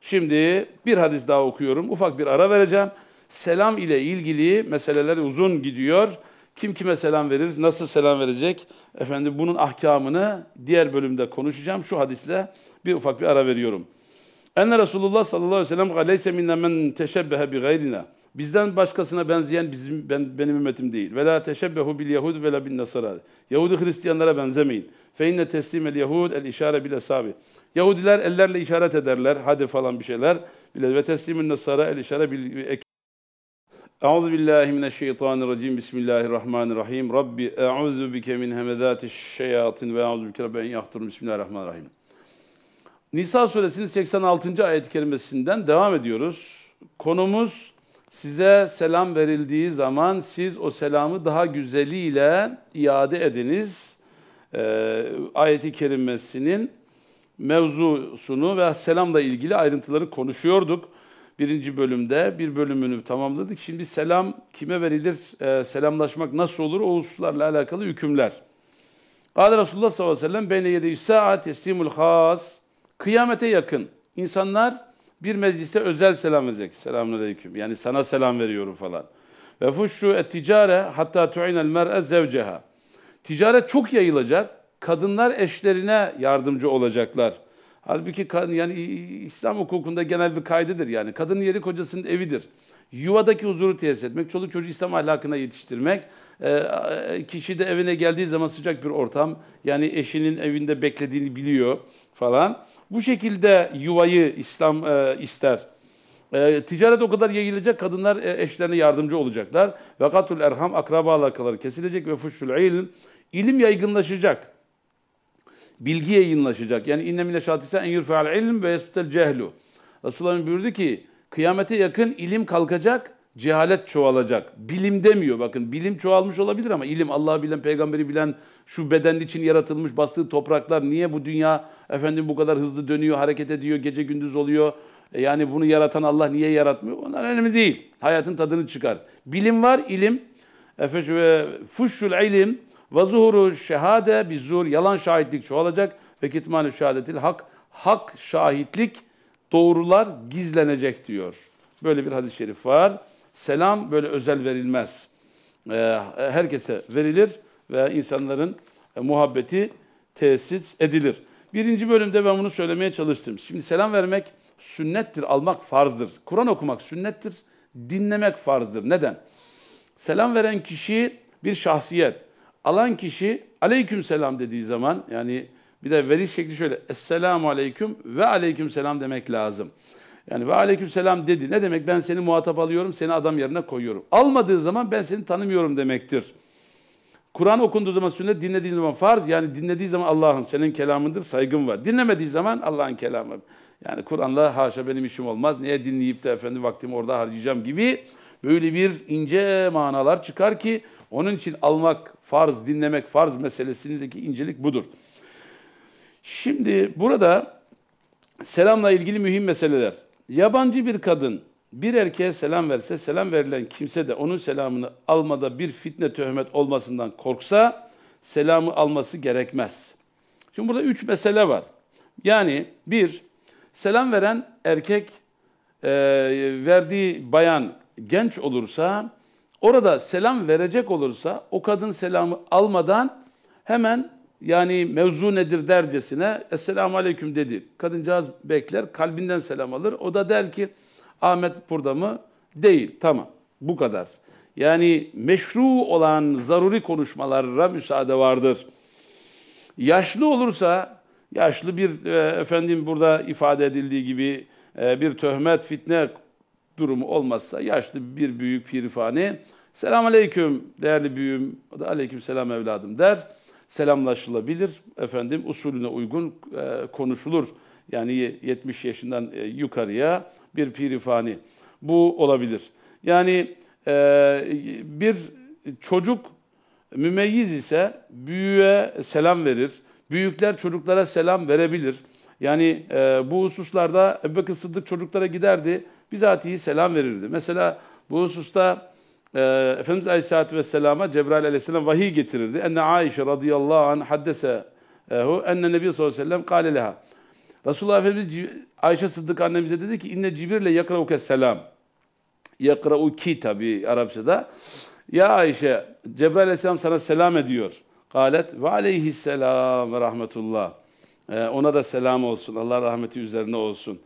Şimdi bir hadis daha okuyorum. Ufak bir ara vereceğim. Selam ile ilgili meseleler uzun gidiyor. Kim kime selam verir, nasıl selam verecek? Efendim bunun ahkamını diğer bölümde konuşacağım. Şu hadisle bir ufak bir ara veriyorum. Enne Resulullah sallallahu aleyhi ve sellem galeyse minne men teşebbehe bi gayrina. Bizden başkasına benzeyen bizim ben, benim ümmetim değil. Ve la teşebbehu bil yahud ve la bin nasara. Yahudi Hristiyanlara benzemeyin. Fe inne teslim el yahud el işare bil esabi. Yahudiler ellerle işaret ederler. Hadi falan bir şeyler. Bile ve teslimin nasara el işare bil ek. Euzu billahi mineşşeytanirracim. Bismillahirrahmanirrahim. Rabbi euzu bike min hemezatiş şeyatin ve euzu bike ben yahtur. Bismillahirrahmanirrahim. Nisa suresinin 86. ayet-i kerimesinden devam ediyoruz. Konumuz size selam verildiği zaman siz o selamı daha güzeliyle iade ediniz. Ee, ayeti kerimesinin mevzusunu ve selamla ilgili ayrıntıları konuşuyorduk. Birinci bölümde bir bölümünü tamamladık. Şimdi selam kime verilir, e, selamlaşmak nasıl olur o hususlarla alakalı hükümler. Kale Resulullah sallallahu aleyhi ve sellem beyne yedi saat teslimul has. Kıyamete yakın. İnsanlar bir mecliste özel selam verecek. Selamun aleyküm. Yani sana selam veriyorum falan. Ve fuşşu et ticare hatta tu'inel mer'e zevceha. Ticaret çok yayılacak kadınlar eşlerine yardımcı olacaklar. Halbuki yani İslam hukukunda genel bir kaydedir yani. Kadının yeri kocasının evidir. Yuvadaki huzuru tesis etmek, çoluk çocuğu İslam ahlakına yetiştirmek, e, e, kişi de evine geldiği zaman sıcak bir ortam, yani eşinin evinde beklediğini biliyor falan. Bu şekilde yuvayı İslam e, ister. E, ticaret o kadar yayılacak, kadınlar e, eşlerine yardımcı olacaklar. Vekatul erham akraba alakaları kesilecek ve fuşul ilim ilim yaygınlaşacak bilgi yayınlaşacak. Yani inne mine şatise en yurfeal ilm ve yesbutel cehlu. Resulullah'ın buyurdu ki kıyamete yakın ilim kalkacak, cehalet çoğalacak. Bilim demiyor bakın. Bilim çoğalmış olabilir ama ilim Allah'ı bilen, peygamberi bilen, şu beden için yaratılmış bastığı topraklar niye bu dünya efendim bu kadar hızlı dönüyor, hareket ediyor, gece gündüz oluyor. E, yani bunu yaratan Allah niye yaratmıyor? Onlar önemli değil. Hayatın tadını çıkar. Bilim var, ilim. Efeş ve fuşşul ilim ve şehade bir zur yalan şahitlik çoğalacak ve kitmanü şehadetil hak hak şahitlik doğrular gizlenecek diyor. Böyle bir hadis-i şerif var. Selam böyle özel verilmez. Ee, herkese verilir ve insanların e, muhabbeti tesis edilir. Birinci bölümde ben bunu söylemeye çalıştım. Şimdi selam vermek sünnettir, almak farzdır. Kur'an okumak sünnettir, dinlemek farzdır. Neden? Selam veren kişi bir şahsiyet. Alan kişi aleyküm selam dediği zaman yani bir de veriş şekli şöyle esselamu aleyküm ve aleyküm selam demek lazım. Yani ve aleyküm selam dedi. Ne demek ben seni muhatap alıyorum, seni adam yerine koyuyorum. Almadığı zaman ben seni tanımıyorum demektir. Kur'an okunduğu zaman sünnet, dinlediği zaman farz. Yani dinlediği zaman Allah'ım senin kelamındır, saygın var. Dinlemediği zaman Allah'ın kelamı. Yani Kur'an'la haşa benim işim olmaz. Niye dinleyip de efendim vaktimi orada harcayacağım gibi böyle bir ince manalar çıkar ki onun için almak farz, dinlemek farz meselesindeki incelik budur. Şimdi burada selamla ilgili mühim meseleler. Yabancı bir kadın bir erkeğe selam verse, selam verilen kimse de onun selamını almada bir fitne töhmet olmasından korksa, selamı alması gerekmez. Şimdi burada üç mesele var. Yani bir, selam veren erkek e, verdiği bayan genç olursa, orada selam verecek olursa o kadın selamı almadan hemen yani mevzu nedir dercesine Esselamu Aleyküm dedi. Kadıncağız bekler kalbinden selam alır. O da der ki Ahmet burada mı? Değil. Tamam. Bu kadar. Yani meşru olan zaruri konuşmalara müsaade vardır. Yaşlı olursa, yaşlı bir e, efendim burada ifade edildiği gibi e, bir töhmet, fitne durumu olmazsa yaşlı bir büyük pirifani selam aleyküm değerli büyüğüm o da aleyküm selam evladım der. Selamlaşılabilir efendim usulüne uygun e, konuşulur. Yani 70 yaşından e, yukarıya bir pirifani bu olabilir. Yani e, bir çocuk mümeyyiz ise büyüğe selam verir. Büyükler çocuklara selam verebilir. Yani e, bu hususlarda Ebu Bekir Sıddık çocuklara giderdi bizatihi selam verirdi. Mesela bu hususta e, Efendimiz Aleyhisselatü Vesselam'a Cebrail Aleyhisselam vahiy getirirdi. Enne Aişe radıyallahu anh haddese ehu enne Nebi sallallahu aleyhi ve sellem kale leha. Resulullah Efendimiz Ayşe Sıddık annemize dedi ki inne Cibril'le yakrauke selam. ki tabi Arapçada. Ya Ayşe Cebrail Aleyhisselam sana selam ediyor. Galet ve aleyhisselam ve rahmetullah. Ee, ona da selam olsun. Allah rahmeti üzerine olsun.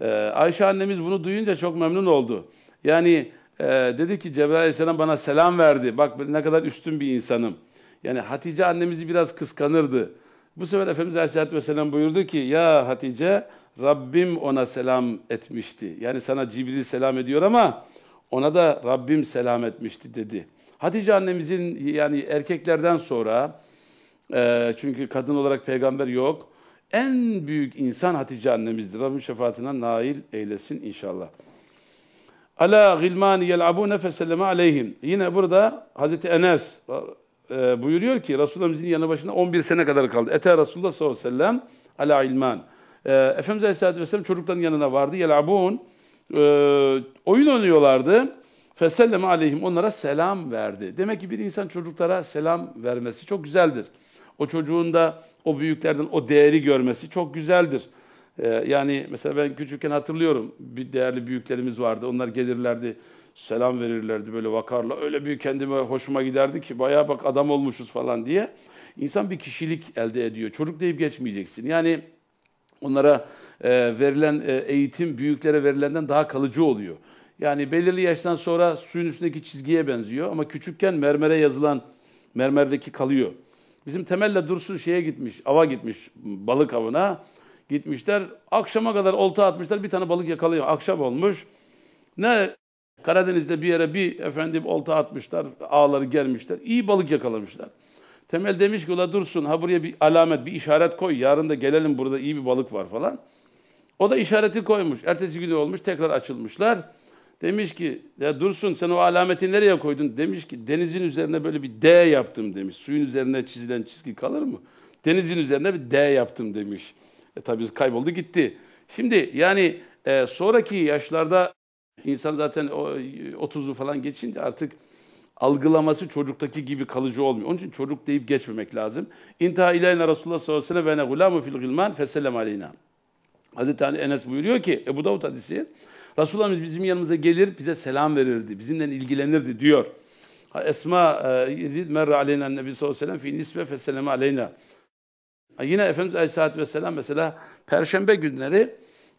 Ee, Ayşe annemiz bunu duyunca çok memnun oldu. Yani e, dedi ki Cebrail Aleyhisselam bana selam verdi. Bak ne kadar üstün bir insanım. Yani Hatice annemizi biraz kıskanırdı. Bu sefer Efendimiz Aleyhisselatü Vesselam buyurdu ki ya Hatice Rabbim ona selam etmişti. Yani sana Cibril selam ediyor ama ona da Rabbim selam etmişti dedi. Hatice annemizin yani erkeklerden sonra e, çünkü kadın olarak peygamber yok en büyük insan Hatice annemizdir. Rabbim şefaatine nail eylesin inşallah. Ala gilmani yel'abune feselleme aleyhim. Yine burada Hazreti Enes e, buyuruyor ki Resulullah'ımızın yanı başına 11 sene kadar kaldı. Ete Resulullah sallallahu aleyhi ve sellem ala ilman. E, Efendimiz aleyhissalatü vesselam çocukların yanına vardı. Yel'abun. E, oyun oynuyorlardı. Feselleme aleyhim. Onlara selam verdi. Demek ki bir insan çocuklara selam vermesi çok güzeldir. O çocuğun da o büyüklerden o değeri görmesi çok güzeldir. Ee, yani mesela ben küçükken hatırlıyorum bir değerli büyüklerimiz vardı. Onlar gelirlerdi, selam verirlerdi böyle vakarla. Öyle büyük kendime hoşuma giderdi ki bayağı bak adam olmuşuz falan diye. İnsan bir kişilik elde ediyor. Çocuk deyip geçmeyeceksin. Yani onlara e, verilen e, eğitim büyüklere verilenden daha kalıcı oluyor. Yani belirli yaştan sonra suyun üstündeki çizgiye benziyor ama küçükken mermere yazılan mermerdeki kalıyor. Bizim Temel'le Dursun şeye gitmiş, ava gitmiş, balık avına. Gitmişler, akşama kadar olta atmışlar, bir tane balık yakalıyor. Akşam olmuş. Ne Karadeniz'de bir yere bir efendim olta atmışlar, ağları gelmişler. İyi balık yakalamışlar. Temel demiş ki ula dursun ha buraya bir alamet, bir işaret koy. Yarın da gelelim burada iyi bir balık var falan. O da işareti koymuş. Ertesi günü olmuş tekrar açılmışlar. Demiş ki ya Dursun sen o alameti nereye koydun? Demiş ki denizin üzerine böyle bir D yaptım demiş. Suyun üzerine çizilen çizgi kalır mı? Denizin üzerine bir D yaptım demiş. E tabi kayboldu gitti. Şimdi yani e, sonraki yaşlarda insan zaten o 30'u falan geçince artık algılaması çocuktaki gibi kalıcı olmuyor. Onun için çocuk deyip geçmemek lazım. İntiha ileyna Resulullah sallallahu aleyhi ve sellem ve ne gulamu fil gilman feselem aleyna. Hazreti Enes buyuruyor ki Ebu Davud hadisi Resulullah bizim yanımıza gelir, bize selam verirdi, bizimle ilgilenirdi diyor. Esma e, Yezid merre aleyna nebi sallallahu aleyhi ve sellem fi nisbe feseleme aleyna. Yine Efendimiz Aleyhisselatü Vesselam mesela perşembe günleri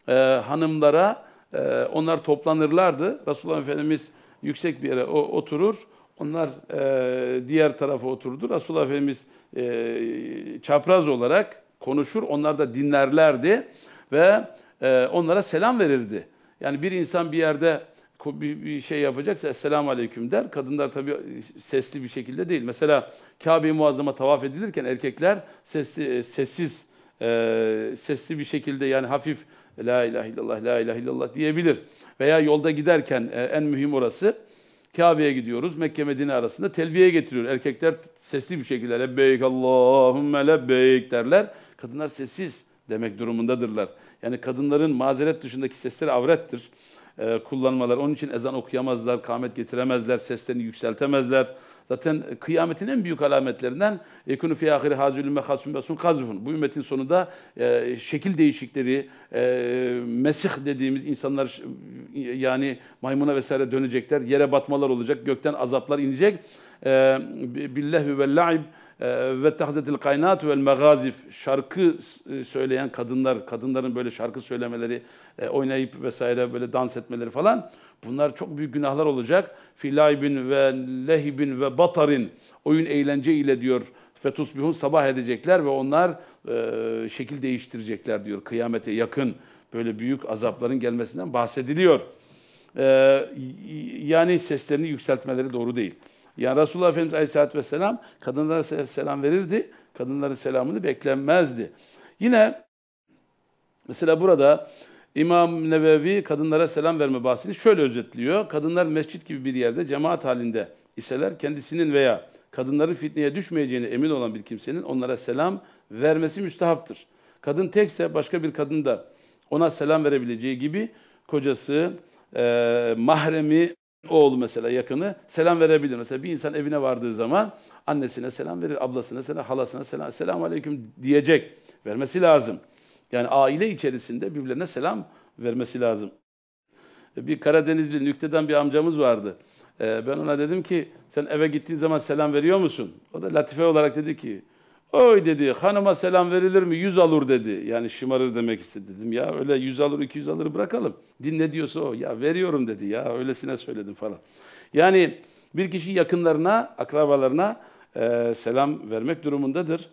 e, hanımlara e, onlar toplanırlardı. Resulullah Efendimiz yüksek bir yere o, oturur. Onlar e, diğer tarafa oturdu. Resulullah Efendimiz e, çapraz olarak konuşur. Onlar da dinlerlerdi ve e, onlara selam verirdi. Yani bir insan bir yerde bir şey yapacaksa Esselamu Aleyküm der. Kadınlar tabii sesli bir şekilde değil. Mesela Kabe-i Muazzama tavaf edilirken erkekler sesli, e, sessiz, e, sesli bir şekilde yani hafif La ilahe illallah, la ilahe illallah diyebilir. Veya yolda giderken e, en mühim orası Kabe'ye gidiyoruz. Mekke Medine arasında telbiye getiriyor. Erkekler sesli bir şekilde lebbeyk Allahümme lebbeyk derler. Kadınlar sessiz demek durumundadırlar. Yani kadınların mazeret dışındaki sesleri avrettir e, kullanmalar. Onun için ezan okuyamazlar, kamet getiremezler, seslerini yükseltemezler. Zaten kıyametin en büyük alametlerinden ekunu fi ahiri hazülü mehasum besun kazfun. Bu ümmetin sonunda e, şekil değişikleri, e, mesih dediğimiz insanlar yani maymuna vesaire dönecekler. Yere batmalar olacak, gökten azaplar inecek. E, billahü ve la'ib ve tahzetil kaynat ve megazif şarkı e, söyleyen kadınlar, kadınların böyle şarkı söylemeleri, e, oynayıp vesaire böyle dans etmeleri falan bunlar çok büyük günahlar olacak. Filaybin ve lehibin ve batarin oyun eğlence ile diyor fetusbihun sabah edecekler ve onlar e, şekil değiştirecekler diyor. Kıyamete yakın böyle büyük azapların gelmesinden bahsediliyor. E, yani seslerini yükseltmeleri doğru değil. Yani Resulullah Efendimiz Aleyhisselatü Vesselam kadınlara selam verirdi. Kadınların selamını beklenmezdi. Yine mesela burada İmam Nevevi kadınlara selam verme bahsini şöyle özetliyor. Kadınlar mescit gibi bir yerde cemaat halinde iseler kendisinin veya kadınların fitneye düşmeyeceğine emin olan bir kimsenin onlara selam vermesi müstahaptır. Kadın tekse başka bir kadın da ona selam verebileceği gibi kocası, e, mahremi oğlu mesela yakını selam verebilir. Mesela bir insan evine vardığı zaman annesine selam verir, ablasına selam, halasına selam, selam aleyküm diyecek. Vermesi lazım. Yani aile içerisinde birbirlerine selam vermesi lazım. E, bir Karadenizli nükteden bir amcamız vardı. E, ben ona dedim ki sen eve gittiğin zaman selam veriyor musun? O da latife olarak dedi ki Oy dedi hanıma selam verilir mi? Yüz alır dedi. Yani şımarır demek istedi. Dedim ya öyle yüz alır iki yüz alır bırakalım. Din diyorsa o. Ya veriyorum dedi ya öylesine söyledim falan. Yani bir kişi yakınlarına, akrabalarına e, selam vermek durumundadır.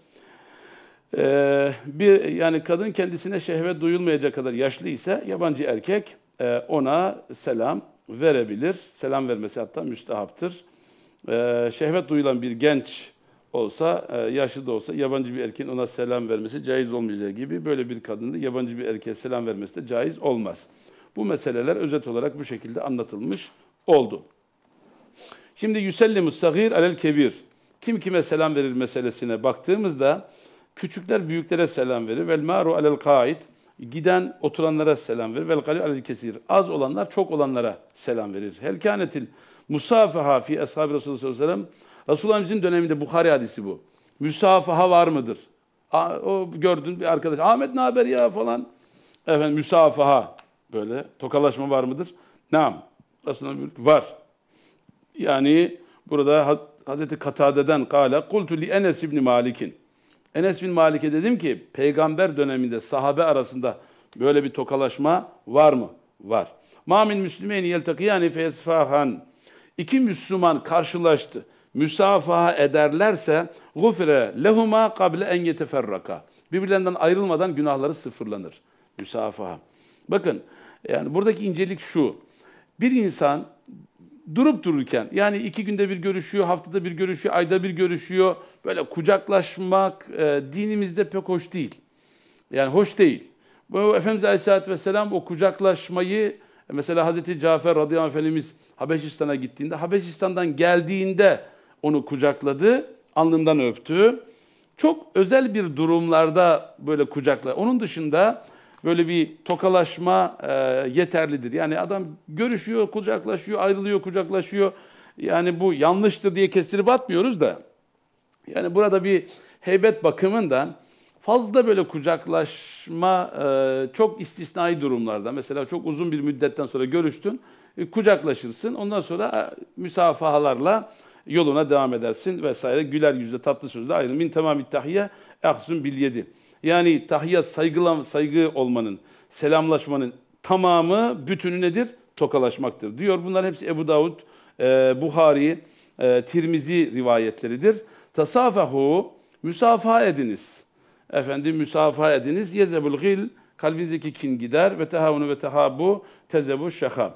E, bir Yani kadın kendisine şehvet duyulmayacak kadar yaşlı ise yabancı erkek e, ona selam verebilir. Selam vermesi hatta müstehaptır. E, şehvet duyulan bir genç olsa, e, yaşlı da olsa yabancı bir erkeğin ona selam vermesi caiz olmayacağı gibi böyle bir kadının yabancı bir erkeğe selam vermesi de caiz olmaz. Bu meseleler özet olarak bu şekilde anlatılmış oldu. Şimdi yüsellimus sagir alel kebir. Kim kime selam verir meselesine baktığımızda küçükler büyüklere selam verir. Vel maru alel kaid. Giden oturanlara selam verir. Vel galil alel kesir. Az olanlar çok olanlara selam verir. Helkanetil musafaha fi ashabi Resulullah sallallahu aleyhi ve sellem Resulullah Efendimizin döneminde Bukhari hadisi bu. Müsafaha var mıdır? O gördün bir arkadaş. Ahmet ne haber ya falan. Efendim müsafaha. Böyle tokalaşma var mıdır? Nam. Resulullah var. Yani burada Hazreti Katade'den kâle kultu li Enes ibn Malik'in. Enes bin Malik'e dedim ki peygamber döneminde sahabe arasında böyle bir tokalaşma var mı? Var. Mamin Müslümeyni yeltakiyani fesfahan. İki Müslüman karşılaştı müsafaha ederlerse gufre lehuma kable en yeteferraka. Birbirlerinden ayrılmadan günahları sıfırlanır. Müsafaha. Bakın yani buradaki incelik şu. Bir insan durup dururken yani iki günde bir görüşüyor, haftada bir görüşüyor, ayda bir görüşüyor. Böyle kucaklaşmak e, dinimizde pek hoş değil. Yani hoş değil. Bu Efendimiz Aleyhisselatü Vesselam o kucaklaşmayı mesela Hazreti Cafer radıyallahu anh Efendimiz Habeşistan'a gittiğinde, Habeşistan'dan geldiğinde onu kucakladı, alnından öptü. Çok özel bir durumlarda böyle kucakla. Onun dışında böyle bir tokalaşma e, yeterlidir. Yani adam görüşüyor, kucaklaşıyor, ayrılıyor, kucaklaşıyor. Yani bu yanlıştır diye kestirip atmıyoruz da. Yani burada bir heybet bakımından fazla böyle kucaklaşma e, çok istisnai durumlarda. Mesela çok uzun bir müddetten sonra görüştün, e, kucaklaşırsın. Ondan sonra e, müsafahalarla yoluna devam edersin vesaire. Güler yüzle tatlı sözle ayrıl. Min tamam tahiyye ahzun bil yedi. Yani tahiyya saygılan, saygı olmanın, selamlaşmanın tamamı bütünü nedir? Tokalaşmaktır diyor. Bunlar hepsi Ebu Davud, e, Buhari, e, Tirmizi rivayetleridir. Tasafahu müsafaha ediniz. Efendim müsafaha ediniz. Yezebul gil kalbinizdeki kin gider ve tehavunu ve tehabu tezebu şaka.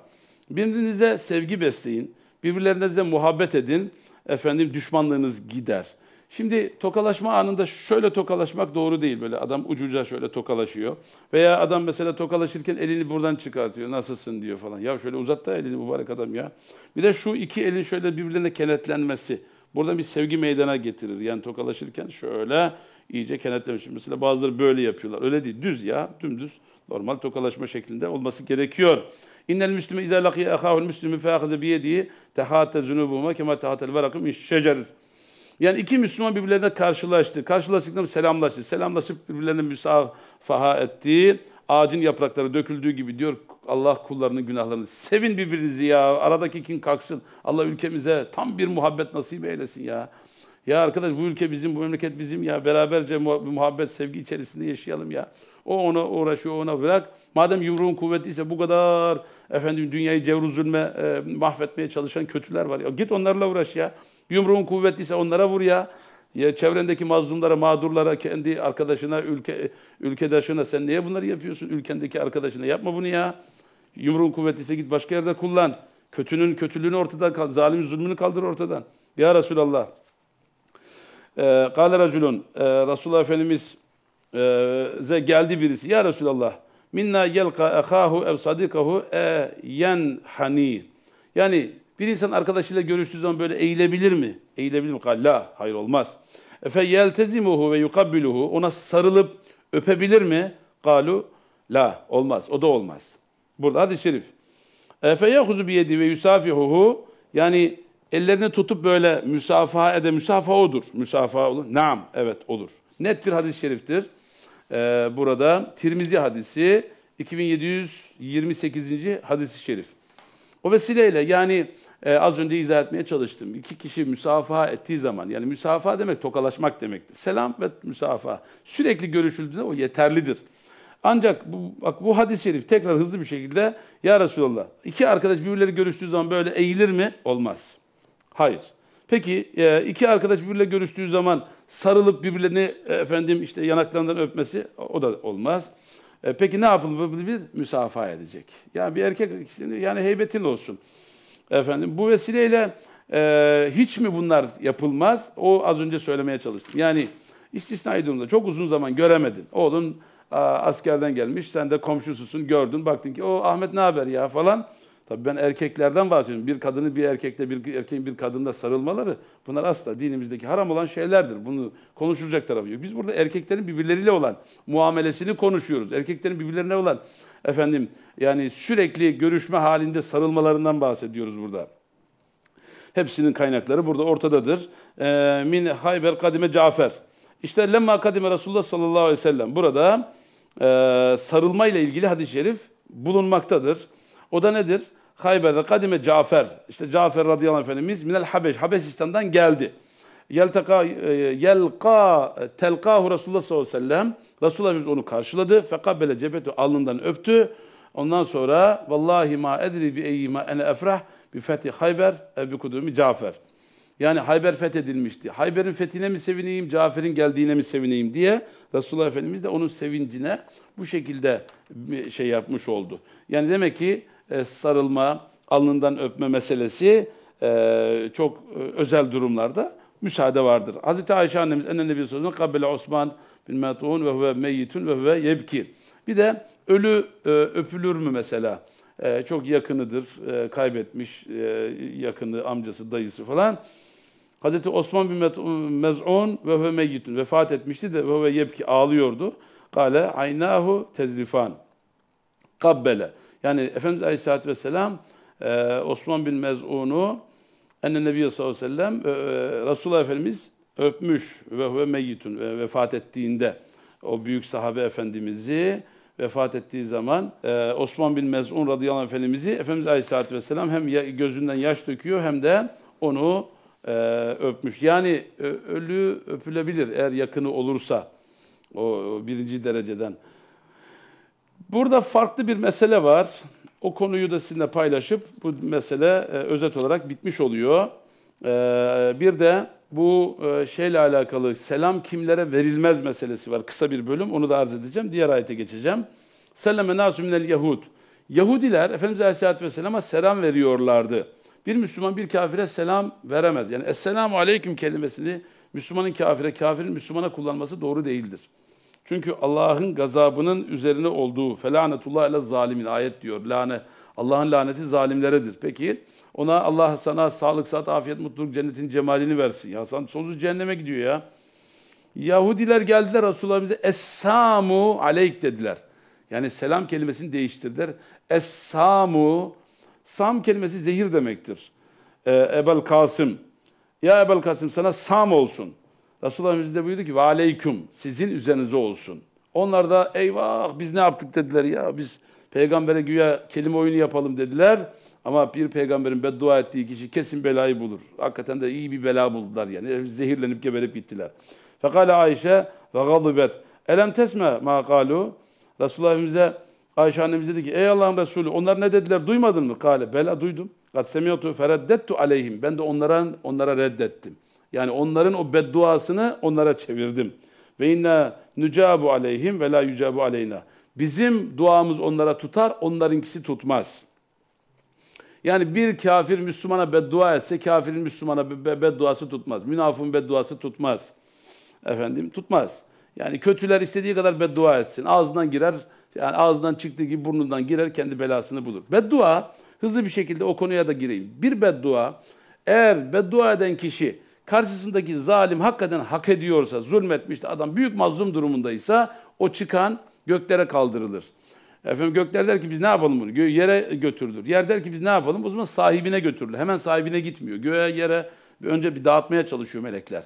Birbirinize sevgi besleyin. Birbirlerinize muhabbet edin. Efendim düşmanlığınız gider. Şimdi tokalaşma anında şöyle tokalaşmak doğru değil. Böyle adam ucuca şöyle tokalaşıyor. Veya adam mesela tokalaşırken elini buradan çıkartıyor. Nasılsın diyor falan. Ya şöyle uzat da elini mübarek adam ya. Bir de şu iki elin şöyle birbirine kenetlenmesi. Buradan bir sevgi meydana getirir. Yani tokalaşırken şöyle iyice kenetlemiş. Mesela bazıları böyle yapıyorlar. Öyle değil. Düz ya. Dümdüz normal tokalaşma şeklinde olması gerekiyor. İnnel müslüme izâ lakîye ehâhul müslümü feâhıze biyedihi tehâte zunubuma kemâ tehâtel verakum şecer. Yani iki Müslüman birbirlerine karşılaştı. Karşılaştıklarında selamlaştı. Selamlaşıp birbirlerine müsafaha etti. Ağacın yaprakları döküldüğü gibi diyor Allah kullarının günahlarını. Sevin birbirinizi ya. Aradaki kin kalksın. Allah ülkemize tam bir muhabbet nasip eylesin ya. Ya arkadaş bu ülke bizim, bu memleket bizim ya. Beraberce muhabbet, sevgi içerisinde yaşayalım ya. O ona uğraşıyor, ona bırak. Madem yumruğun kuvvetliyse bu kadar efendim dünyayı cevru zulme e, mahvetmeye çalışan kötüler var ya. Git onlarla uğraş ya. Yumruğun kuvvetliyse onlara vur ya. Ya çevrendeki mazlumlara, mağdurlara, kendi arkadaşına, ülke ülkedaşına sen niye bunları yapıyorsun? Ülkendeki arkadaşına yapma bunu ya. Yumruğun kuvvetliyse git başka yerde kullan. Kötünün kötülüğünü ortadan kaldır, zalimin zulmünü kaldır ortadan. Ya Resulallah. Kale ee, racülün, Efendimiz Resulullah Efendimiz'e geldi birisi. Ya Resulallah, minna yelka ahahu ev sadikahu e yen hani. Yani bir insan arkadaşıyla görüştüğü zaman böyle eğilebilir mi? Eğilebilir mi? Kalla, hayır olmaz. Efe yeltezimuhu ve yukabbiluhu. Ona sarılıp öpebilir mi? Kalu la, olmaz. O da olmaz. Burada hadis-i şerif. Efe yehuzu biyedi ve yusafihuhu. Yani ellerini tutup böyle müsafaha ede, müsafaha odur. Müsafaha olur. Naam, evet olur. Net bir hadis-i şeriftir e, burada Tirmizi hadisi 2728. hadisi şerif. O vesileyle yani e, az önce izah etmeye çalıştım. İki kişi müsafaha ettiği zaman yani müsafaha demek tokalaşmak demektir. Selam ve müsafaha. Sürekli görüşüldüğünde o yeterlidir. Ancak bu, bak bu hadis-i şerif tekrar hızlı bir şekilde ya Resulallah iki arkadaş birbirleri görüştüğü zaman böyle eğilir mi? Olmaz. Hayır. Peki e, iki arkadaş birbirle görüştüğü zaman sarılıp birbirlerini e, efendim işte yanaklarından öpmesi o da olmaz. E, peki ne yapılabilir? Müsafaha edecek. Yani bir erkek yani heybetin olsun. Efendim bu vesileyle e, hiç mi bunlar yapılmaz? O az önce söylemeye çalıştım. Yani istisnai durumda çok uzun zaman göremedin. Oğlun askerden gelmiş, sen de komşususun, gördün, baktın ki o Ahmet ne haber ya falan Tabii ben erkeklerden bahsediyorum. Bir kadını bir erkekle, bir erkeğin bir kadında sarılmaları bunlar asla dinimizdeki haram olan şeylerdir. Bunu konuşulacak tarafı yok. Biz burada erkeklerin birbirleriyle olan muamelesini konuşuyoruz. Erkeklerin birbirlerine olan efendim yani sürekli görüşme halinde sarılmalarından bahsediyoruz burada. Hepsinin kaynakları burada ortadadır. Ee, min Hayber Kadime Cafer. İşte lemma kadime Resulullah sallallahu aleyhi ve sellem burada e, sarılma ile ilgili hadis-i şerif bulunmaktadır. O da nedir? Hayber'de kadime Cafer, işte Cafer radıyallahu anh efendimiz minel Habeş, Habeşistan'dan geldi. Yeltaka, e, yelka, telkahu Resulullah sallallahu aleyhi ve sellem. Resulullah Efendimiz onu karşıladı. Fekabbele cebetu alnından öptü. Ondan sonra vallahi ma edri bi eyyi ma ene efrah bi fethi Hayber e bi kudumi Cafer. Yani Hayber fethedilmişti. Hayber'in fethine mi sevineyim, Cafer'in geldiğine mi sevineyim diye Resulullah Efendimiz de onun sevincine bu şekilde şey yapmış oldu. Yani demek ki e, sarılma, alnından öpme meselesi e, çok e, özel durumlarda müsaade vardır. Hazreti Ayşe annemiz en önemli bir sözünü kabbele Osman bin Metun ve huve meyyitun ve huve yebki. Bir de ölü öpülür mü mesela? çok yakınıdır, kaybetmiş yakını, amcası, dayısı falan. Hazreti Osman bin Mez'un ve huve meyyitun vefat etmişti de ve huve yebki ağlıyordu. Kale aynahu tezrifan. Kabbele. Yani Efendimiz Aleyhisselatü Vesselam e, Osman bin Mez'un'u Enne Nebiye sallallahu aleyhi ve sellem e, e, Resulullah Efendimiz öpmüş ve huve meyyitun ve vefat ettiğinde o büyük sahabe efendimizi vefat ettiği zaman e, Osman bin Mez'un radıyallahu anh efendimizi Efendimiz Aleyhisselatü Vesselam hem gözünden yaş döküyor hem de onu e, öpmüş. Yani e, ölü öpülebilir eğer yakını olursa o birinci dereceden. Burada farklı bir mesele var. O konuyu da sizinle paylaşıp bu mesele e, özet olarak bitmiş oluyor. E, bir de bu e, şeyle alakalı selam kimlere verilmez meselesi var. Kısa bir bölüm onu da arz edeceğim. Diğer ayete geçeceğim. Selleme nasü minel yahud. Yahudiler Efendimiz Aleyhisselatü Vesselam'a selam veriyorlardı. Bir Müslüman bir kafire selam veremez. Yani Esselamu Aleyküm kelimesini Müslümanın kafire, kafirin Müslümana kullanması doğru değildir. Çünkü Allah'ın gazabının üzerine olduğu felanetullah ile zalimin ayet diyor. Lane Allah'ın laneti zalimleredir. Peki ona Allah sana sağlık, saat, afiyet, mutluluk, cennetin cemalini versin. Ya sen sonsuz cehenneme gidiyor ya. Yahudiler geldiler bize Essamu aleyk dediler. Yani selam kelimesini değiştirdiler. Essamu Sam kelimesi zehir demektir. Ee, Ebel Kasım. Ya Ebel Kasım sana Sam olsun. Resulullah Efendimiz de buyurdu ki ve aleyküm sizin üzerinize olsun. Onlar da eyvah biz ne yaptık dediler ya biz peygambere güya kelime oyunu yapalım dediler. Ama bir peygamberin beddua ettiği kişi kesin belayı bulur. Hakikaten de iyi bir bela buldular yani. Zehirlenip geberip gittiler. Fekale Ayşe ve gazibet. Elem tesme ma kalu. Resulullah Efendimiz'e Ayşe annemiz dedi ki ey Allah'ın Resulü onlar ne dediler duymadın mı? Kale bela duydum. Kat semiyotu fereddettu aleyhim. Ben de onlara, onlara reddettim. Yani onların o bedduasını onlara çevirdim. Ve inna nücabu aleyhim ve la yücabu aleyna. Bizim duamız onlara tutar, onlarınkisi tutmaz. Yani bir kafir Müslümana beddua etse kafirin Müslümana bedduası tutmaz. Münafığın bedduası tutmaz. Efendim tutmaz. Yani kötüler istediği kadar beddua etsin. Ağzından girer, yani ağzından çıktığı gibi burnundan girer kendi belasını bulur. Beddua, hızlı bir şekilde o konuya da gireyim. Bir beddua, eğer beddua eden kişi karşısındaki zalim hakikaten hak ediyorsa, zulmetmişti adam büyük mazlum durumundaysa o çıkan göklere kaldırılır. Efendim gökler der ki biz ne yapalım bunu? Gö- yere götürülür. Yer der ki biz ne yapalım? O zaman sahibine götürülür. Hemen sahibine gitmiyor. Göğe yere önce bir dağıtmaya çalışıyor melekler.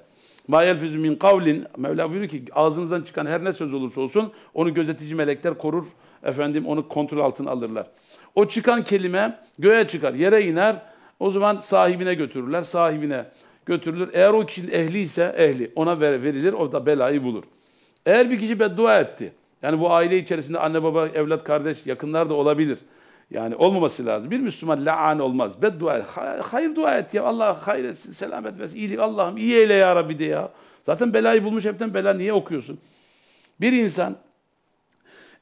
Ma yelfizu min kavlin. Mevla buyuruyor ki ağzınızdan çıkan her ne söz olursa olsun onu gözetici melekler korur. Efendim onu kontrol altına alırlar. O çıkan kelime göğe çıkar, yere iner. O zaman sahibine götürürler, sahibine götürülür. Eğer o kişinin ehliyse ehli ona ver, verilir o da belayı bulur. Eğer bir kişi beddua etti. Yani bu aile içerisinde anne baba, evlat, kardeş, yakınlar da olabilir. Yani olmaması lazım. Bir Müslüman la'an olmaz. Beddua et. Hayır dua et ya. Allah hayır etsin, selamet versin. İyilik Allah'ım iyi eyle ya Rabbi de ya. Zaten belayı bulmuş hepten bela niye okuyorsun? Bir insan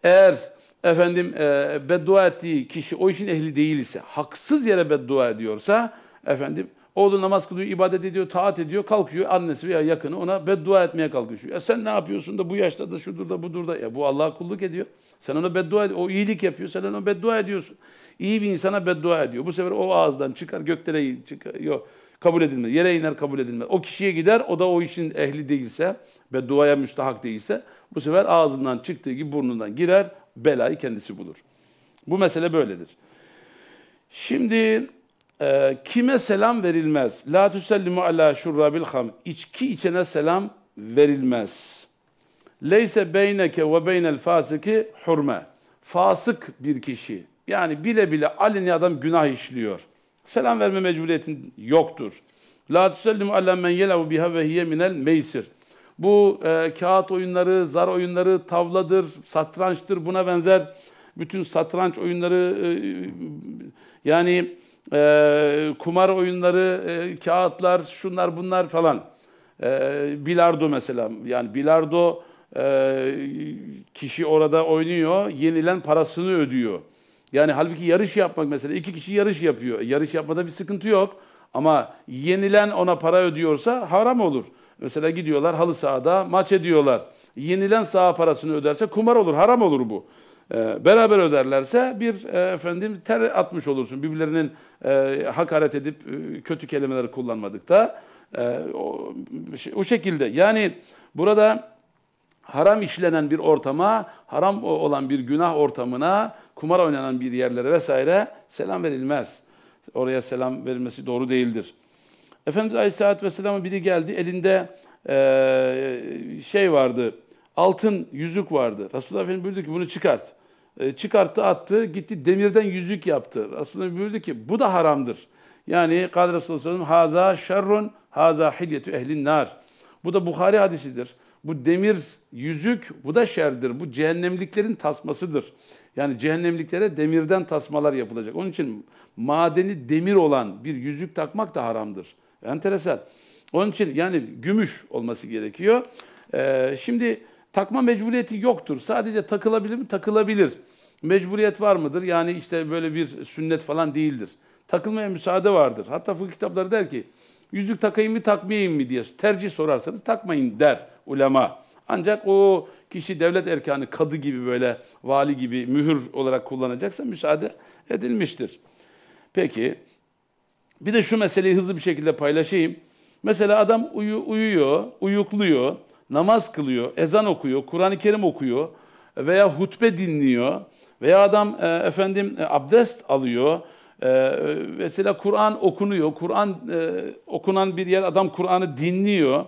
eğer efendim e, beddua ettiği kişi o işin ehli değil ise, haksız yere beddua ediyorsa efendim Oğlu namaz kılıyor, ibadet ediyor, taat ediyor. Kalkıyor annesi veya yakını ona beddua etmeye kalkışıyor. Ya sen ne yapıyorsun da bu yaşta da şudur da budur da. Ya bu Allah'a kulluk ediyor. Sen ona beddua ediyorsun. O iyilik yapıyor. Sen ona beddua ediyorsun. İyi bir insana beddua ediyor. Bu sefer o ağızdan çıkar göklere çıkar. Yok kabul edilmez. Yere iner kabul edilmez. O kişiye gider o da o işin ehli değilse ve duaya müstahak değilse bu sefer ağzından çıktığı gibi burnundan girer belayı kendisi bulur. Bu mesele böyledir. Şimdi e, kime selam verilmez? La tüsellimu ala şurrabil ham. İçki içene selam verilmez. Leyse beyneke ve beynel fasiki hurme. Fasık bir kişi. Yani bile bile aleni adam günah işliyor. Selam verme mecburiyetin yoktur. La tüsellimu ala men yelavu biha ve hiye minel meysir. Bu e, kağıt oyunları, zar oyunları, tavladır, satrançtır buna benzer bütün satranç oyunları e, e yani e, kumar oyunları, e, kağıtlar, şunlar bunlar falan. E, bilardo mesela. Yani bilardo e, kişi orada oynuyor, yenilen parasını ödüyor. Yani halbuki yarış yapmak mesela iki kişi yarış yapıyor. Yarış yapmada bir sıkıntı yok. Ama yenilen ona para ödüyorsa haram olur. Mesela gidiyorlar halı sahada maç ediyorlar. Yenilen saha parasını öderse kumar olur, haram olur bu. Ee, beraber öderlerse bir e, efendim ter atmış olursun. Birbirlerinin e, hakaret edip e, kötü kelimeleri kullanmadıkta e, o, şekilde. Yani burada haram işlenen bir ortama, haram olan bir günah ortamına, kumar oynanan bir yerlere vesaire selam verilmez. Oraya selam verilmesi doğru değildir. Efendimiz Aleyhisselatü Vesselam'a biri geldi, elinde e, şey vardı, altın yüzük vardı. Resulullah Efendimiz buyurdu ki bunu çıkart. E, çıkarttı attı gitti demirden yüzük yaptı. Aslında buyurdu ki bu da haramdır. Yani Kadir Resulullah haza şerrun haza hilyetü ehlin nar. Bu da Bukhari hadisidir. Bu demir yüzük bu da şerdir. Bu cehennemliklerin tasmasıdır. Yani cehennemliklere demirden tasmalar yapılacak. Onun için madeni demir olan bir yüzük takmak da haramdır. Enteresan. Onun için yani gümüş olması gerekiyor. Ee, şimdi Takma mecburiyeti yoktur. Sadece takılabilir mi? Takılabilir. Mecburiyet var mıdır? Yani işte böyle bir sünnet falan değildir. Takılmaya müsaade vardır. Hatta fıkıh kitapları der ki, yüzük takayım mı takmayayım mı diye tercih sorarsanız takmayın der ulema. Ancak o kişi devlet erkanı kadı gibi böyle vali gibi mühür olarak kullanacaksa müsaade edilmiştir. Peki bir de şu meseleyi hızlı bir şekilde paylaşayım. Mesela adam uyu, uyuyor, uyukluyor namaz kılıyor, ezan okuyor, Kur'an-ı Kerim okuyor veya hutbe dinliyor veya adam e, efendim e, abdest alıyor. E, mesela Kur'an okunuyor, Kur'an e, okunan bir yer adam Kur'an'ı dinliyor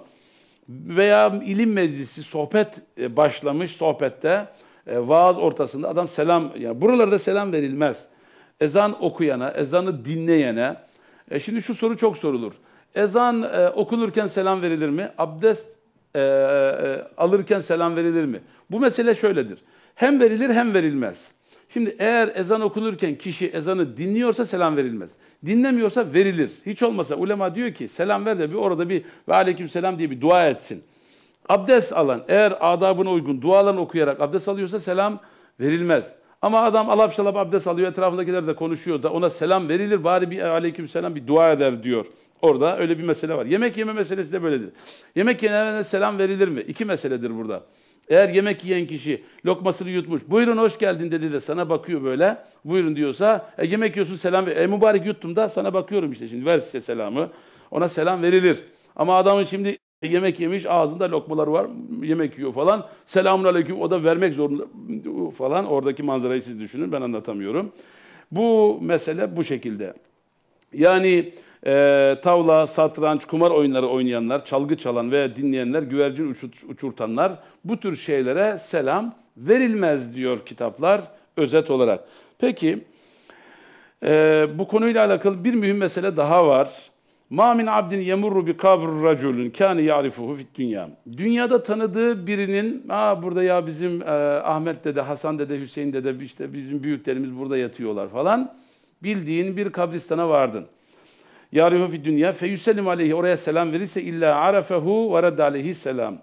veya ilim meclisi sohbet e, başlamış sohbette e, vaaz ortasında adam selam yani buralarda selam verilmez. Ezan okuyana, ezanı dinleyene. E şimdi şu soru çok sorulur. Ezan e, okunurken selam verilir mi? Abdest e, e, alırken selam verilir mi? Bu mesele şöyledir. Hem verilir hem verilmez. Şimdi eğer ezan okunurken kişi ezanı dinliyorsa selam verilmez. Dinlemiyorsa verilir. Hiç olmasa ulema diyor ki selam ver de bir orada bir ve aleyküm selam diye bir dua etsin. Abdest alan eğer adabına uygun dualarını okuyarak abdest alıyorsa selam verilmez. Ama adam alap şalap abdest alıyor etrafındakiler de konuşuyor da ona selam verilir bari bir aleyküm selam bir dua eder diyor. Orada öyle bir mesele var. Yemek yeme meselesi de böyledir. Yemek yenene selam verilir mi? İki meseledir burada. Eğer yemek yiyen kişi lokmasını yutmuş, buyurun hoş geldin dedi de sana bakıyor böyle, buyurun diyorsa, e, yemek yiyorsun selam ver. E mübarek yuttum da sana bakıyorum işte şimdi, ver size selamı. Ona selam verilir. Ama adamın şimdi yemek yemiş, ağzında lokmalar var, yemek yiyor falan. Selamun aleyküm, o da vermek zorunda falan. Oradaki manzarayı siz düşünün, ben anlatamıyorum. Bu mesele bu şekilde. Yani e, tavla, satranç, kumar oyunları oynayanlar, çalgı çalan ve dinleyenler, güvercin uçut, uçurtanlar bu tür şeylere selam verilmez diyor kitaplar özet olarak. Peki e, bu konuyla alakalı bir mühim mesele daha var. Ma min abdin yemurru bi kabr raculun kani ya'rifuhu fit dünya. Dünyada tanıdığı birinin, aa burada ya bizim e, Ahmet dede, Hasan dede, Hüseyin dede, işte bizim büyüklerimiz burada yatıyorlar falan. Bildiğin bir kabristana vardın yarihu fi dünya fe yüselim aleyhi oraya selam verirse illa arafehu ve redde aleyhi selam.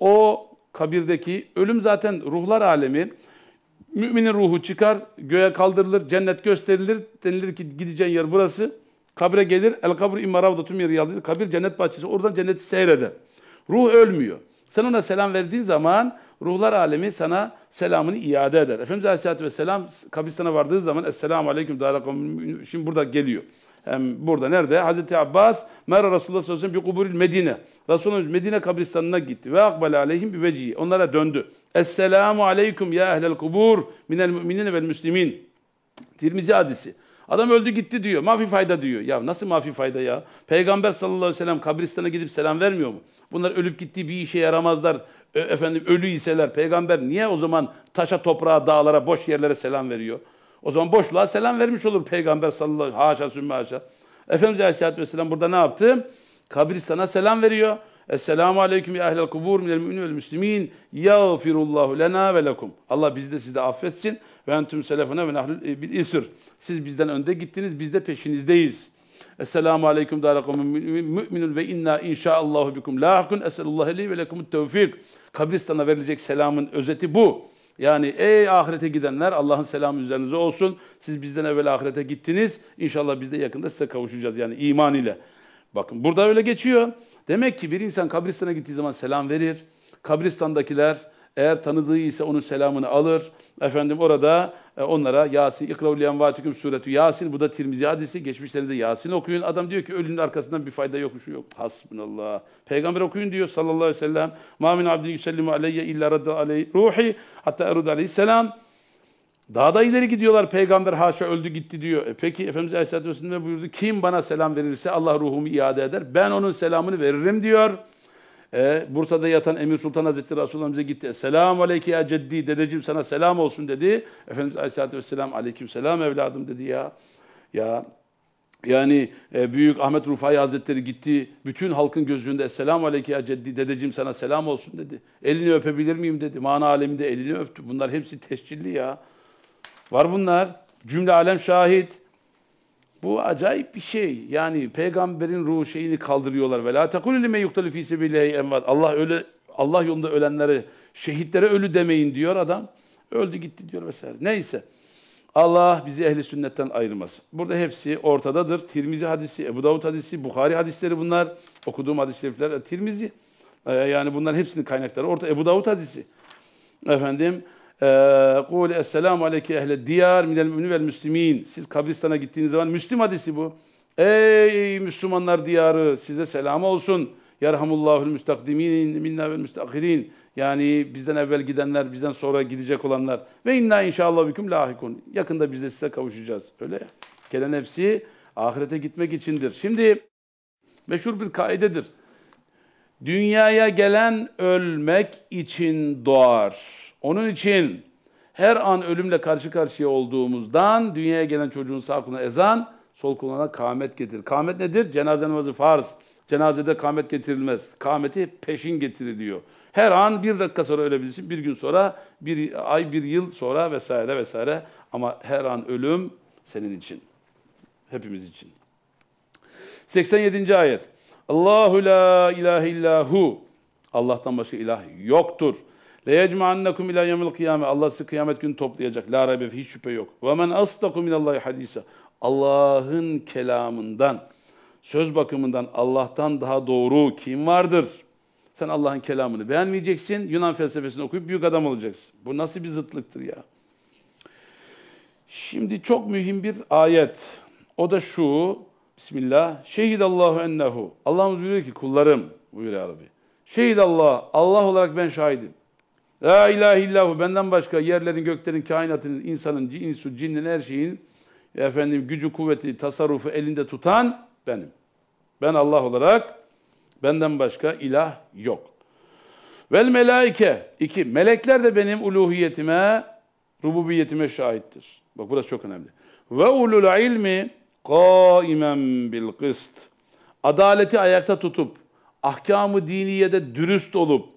O kabirdeki ölüm zaten ruhlar alemi. Müminin ruhu çıkar, göğe kaldırılır, cennet gösterilir. Denilir ki gideceğin yer burası. Kabre gelir. El kabr imaravda tüm yeri yaldır. Kabir cennet bahçesi. Oradan cenneti seyreder. Ruh ölmüyor. Sen ona selam verdiğin zaman ruhlar alemi sana selamını iade eder. Efendimiz Aleyhisselatü Vesselam kabristana vardığı zaman Esselamu Aleyküm Şimdi burada geliyor burada nerede? Hazreti Abbas Mera Resulullah sallallahu aleyhi ve sellem bir kuburil Medine. Resulümüz Medine kabristanına gitti. Ve akbala aleyhim bir vecihi. Onlara döndü. Esselamu aleyküm ya ehlel kubur minel müminine vel müslimin. Tirmizi hadisi. Adam öldü gitti diyor. Mafi fayda diyor. Ya nasıl mafi fayda ya? Peygamber sallallahu aleyhi ve sellem kabristana gidip selam vermiyor mu? Bunlar ölüp gittiği bir işe yaramazlar. E, efendim ölü iseler peygamber niye o zaman taşa, toprağa, dağlara, boş yerlere selam veriyor? O zaman boşluğa selam vermiş olur Peygamber sallallahu aleyhi ve sellem. Haşa sümme Efendimiz Aleyhisselatü Vesselam burada ne yaptı? Kabristana selam veriyor. Esselamu aleyküm ya ehlel kubur minel mümin vel müslimin. Yağfirullahu lena ve lekum. Allah bizde sizi affetsin. Ve entüm selefine ve nahlul e, bil isr. Siz bizden önde gittiniz, biz de peşinizdeyiz. Esselamu aleyküm darakum müminun ve inna inşaallahu bikum lahakun. Eselullahi li ve lekumut tevfik. Kabristan'a verilecek selamın özeti bu. Yani ey ahirete gidenler Allah'ın selamı üzerinize olsun. Siz bizden evvel ahirete gittiniz. İnşallah biz de yakında size kavuşacağız yani iman ile. Bakın burada öyle geçiyor. Demek ki bir insan kabristana gittiği zaman selam verir. Kabristandakiler eğer tanıdığı ise onun selamını alır. Efendim orada e, onlara Yasin, İkravul Yenvatikum suretü Yasin. Bu da Tirmizi hadisi. Geçmişlerinizde Yasin okuyun. Adam diyor ki ölünün arkasından bir fayda yok, şu şey yok. Hasbunallah. Peygamber okuyun diyor sallallahu aleyhi ve sellem. Ma min abdin aleyye illa radda Aleyhi ruhi. Hatta erud aleyhisselam. Daha da ileri gidiyorlar. Peygamber haşa öldü gitti diyor. E peki Efendimiz Aleyhisselatü Vesselam buyurdu. Kim bana selam verirse Allah ruhumu iade eder. Ben onun selamını veririm diyor. E, Bursa'da yatan Emir Sultan Hazretleri Resulullah bize gitti. Selamun aleyke ya ceddi, dedeciğim sana selam olsun dedi. Efendimiz Aleyhisselatü Vesselam aleyküm selam evladım dedi ya. Ya yani e, büyük Ahmet Rufai Hazretleri gitti. Bütün halkın gözünde selamun aleyke ya ceddi dedeciğim sana selam olsun dedi. Elini öpebilir miyim dedi. Mana aleminde elini öptü. Bunlar hepsi tescilli ya. Var bunlar. Cümle alem şahit. Bu acayip bir şey. Yani peygamberin ruhu şeyini kaldırıyorlar. Ve la tekul lime yuqtalu emvat. Allah öyle Allah yolunda ölenlere, şehitlere ölü demeyin diyor adam. Öldü gitti diyor vesaire. Neyse. Allah bizi ehli sünnetten ayırmasın. Burada hepsi ortadadır. Tirmizi hadisi, Ebu Davud hadisi, Bukhari hadisleri bunlar. Okuduğum hadis-i şerifler Tirmizi. Ee, yani bunların hepsinin kaynakları orta. Ebu Davud hadisi. Efendim قُولِ السَّلَامُ عَلَيْكِ اَهْلَ الدِّيَارِ مِنَ الْمُؤْمِنِ وَالْمُسْلِمِينَ Siz kabristana gittiğiniz zaman Müslim hadisi bu. Ey Müslümanlar diyarı size selam olsun. Yerhamullahul müstakdimin minna vel müstakirin. Yani bizden evvel gidenler, bizden sonra gidecek olanlar. Ve inna inşallah büküm lahikun. Yakında biz de size kavuşacağız. Öyle ya. Gelen hepsi ahirete gitmek içindir. Şimdi meşhur bir kaidedir. Dünyaya gelen ölmek için doğar. Onun için her an ölümle karşı karşıya olduğumuzdan dünyaya gelen çocuğun sağ kulağına ezan, sol kulağına kâmet getirir. Kâmet nedir? Cenaze namazı farz. Cenazede kâmet getirilmez. Kâmeti peşin getiriliyor. Her an bir dakika sonra ölebilirsin, bir gün sonra, bir ay, bir yıl sonra vesaire vesaire. Ama her an ölüm senin için. Hepimiz için. 87. ayet. Allahu la ilahe illahu. Allah'tan başka ilah yoktur. Le yecma'annakum ila yevmil kıyame. Allah sizi kıyamet günü toplayacak. La raybe hiç şüphe yok. Ve men asdaku minallahi hadisa. Allah'ın kelamından, söz bakımından Allah'tan daha doğru kim vardır? Sen Allah'ın kelamını beğenmeyeceksin. Yunan felsefesini okuyup büyük adam olacaksın. Bu nasıl bir zıtlıktır ya? Şimdi çok mühim bir ayet. O da şu. Bismillah. Şehidallahu ennehu. Allah'ımız buyuruyor ki kullarım buyuruyor Arabi. Şehidallah. Allah olarak ben şahidim. La ilahe illahu benden başka yerlerin, göklerin, kainatın, insanın, insu, cinnin, her şeyin efendim gücü, kuvveti, tasarrufu elinde tutan benim. Ben Allah olarak benden başka ilah yok. Vel melaike. iki Melekler de benim uluhiyetime, rububiyetime şahittir. Bak burası çok önemli. Ve ulul ilmi kaimen bil kıst. Adaleti ayakta tutup, ahkamı diniyede dürüst olup,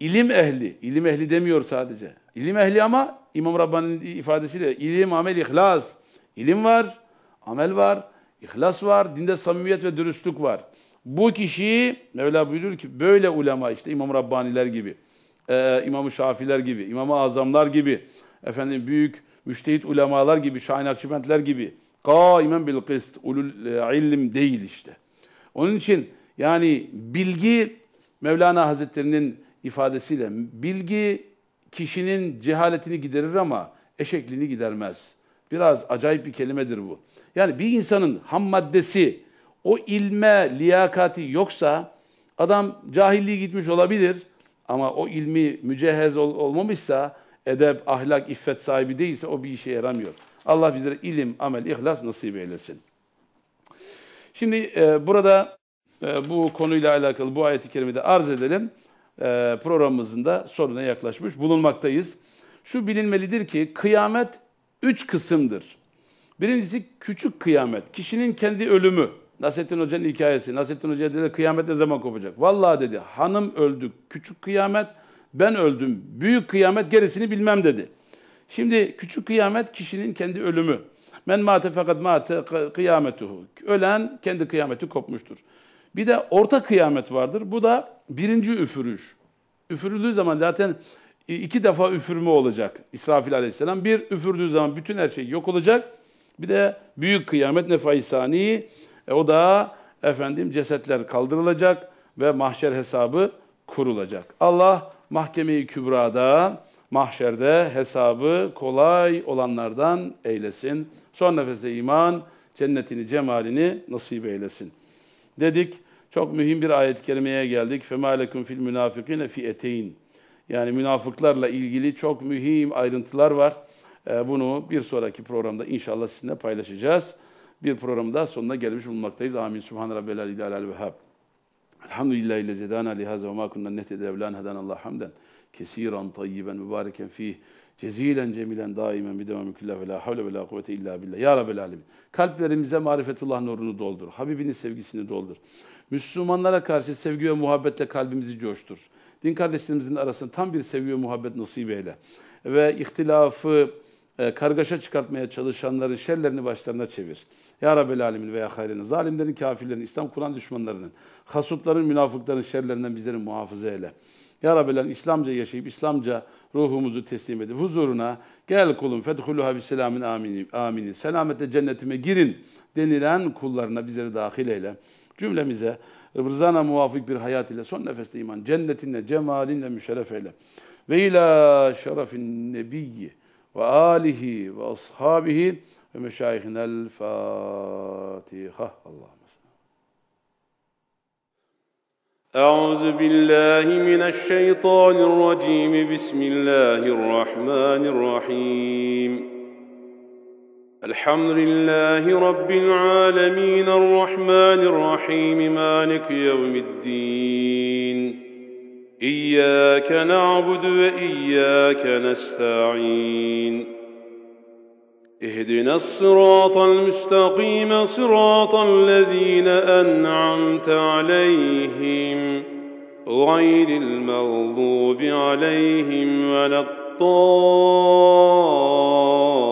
ilim ehli, ilim ehli demiyor sadece. İlim ehli ama İmam Rabbani'nin ifadesiyle ilim, amel, ihlas. İlim var, amel var, ihlas var, dinde samimiyet ve dürüstlük var. Bu kişiyi Mevla buyurur ki böyle ulema işte İmam Rabbaniler gibi, e, e, İmam-ı Şafiler gibi, İmam-ı Azamlar gibi, efendim büyük müştehit ulemalar gibi, Şahin Akşibentler gibi. Kaimen bil kıst, ulul e, ilim değil işte. Onun için yani bilgi Mevlana Hazretleri'nin ifadesiyle bilgi kişinin cehaletini giderir ama eşekliğini gidermez. Biraz acayip bir kelimedir bu. Yani bir insanın ham maddesi, o ilme liyakati yoksa adam cahilliği gitmiş olabilir ama o ilmi mücehhez ol, olmamışsa, edep, ahlak, iffet sahibi değilse o bir işe yaramıyor. Allah bizlere ilim, amel, ihlas nasip eylesin. Şimdi e, burada e, bu konuyla alakalı bu ayeti kerimede arz edelim. E, programımızın da sonuna yaklaşmış bulunmaktayız. Şu bilinmelidir ki kıyamet üç kısımdır. Birincisi küçük kıyamet, kişinin kendi ölümü. Nasrettin Hoca'nın hikayesi. Nasrettin Hoca dedi kıyamet ne zaman kopacak? Vallahi dedi hanım öldü küçük kıyamet, ben öldüm büyük kıyamet gerisini bilmem dedi. Şimdi küçük kıyamet kişinin kendi ölümü. Men mate fakat mate kıyametuhu. Ölen kendi kıyameti kopmuştur. Bir de orta kıyamet vardır. Bu da birinci üfürüş. Üfürüldüğü zaman zaten iki defa üfürme olacak İsrafil aleyhisselam. Bir üfürdüğü zaman bütün her şey yok olacak. Bir de büyük kıyamet nefaisani e, o da efendim cesetler kaldırılacak ve mahşer hesabı kurulacak. Allah mahkemeyi kübrada mahşerde hesabı kolay olanlardan eylesin. Son nefeste iman cennetini cemalini nasip eylesin. Dedik çok mühim bir ayet-i kerimeye geldik. فَمَا لَكُمْ فِي الْمُنَافِقِينَ فِي Yani münafıklarla ilgili çok mühim ayrıntılar var. Ee, bunu bir sonraki programda inşallah sizinle paylaşacağız. Bir programda sonuna gelmiş bulunmaktayız. Amin. Subhan Rabbel Aleyhi al Vehhab. Elhamdülillahi lezedana lihaza ve ma kunna nehtede lan hadanallah hamden. Kesiran tayyiben mübareken fih. Cezilen cemilen daimen bidemem küllah ve la havle ve la kuvvete illa billah. Ya Rabbel Alem. Kalplerimize marifetullah nurunu doldur. Habibinin sevgisini doldur. Müslümanlara karşı sevgi ve muhabbetle kalbimizi coştur. Din kardeşlerimizin arasında tam bir sevgi ve muhabbet nasip eyle. Ve ihtilafı e, kargaşa çıkartmaya çalışanların şerlerini başlarına çevir. Ya Rabbel Alemin veya hayrini, zalimlerin, kafirlerin, İslam Kur'an düşmanlarının, hasutların, münafıkların şerlerinden bizleri muhafaza eyle. Ya Rabbelen İslamca yaşayıp İslamca ruhumuzu teslim edip huzuruna gel kulum fethulluha bi selamin amini, amini. Selamete cennetime girin denilen kullarına bizleri dahil eyle. Cümlemize rızana muvafık bir hayat ile son nefeste iman, cennetinle, cemalinle müşerref eyle. Ve ila şerefin nebiyyi ve alihi ve ashabihi ve meşayihinel Fatiha. Allah. أعوذ بالله من الشيطان الرجيم بسم الله الرحمن الرحيم الحمد لله رب العالمين الرحمن الرحيم مالك يوم الدين اياك نعبد واياك نستعين اهدنا الصراط المستقيم صراط الذين انعمت عليهم غير المغضوب عليهم ولا الضالين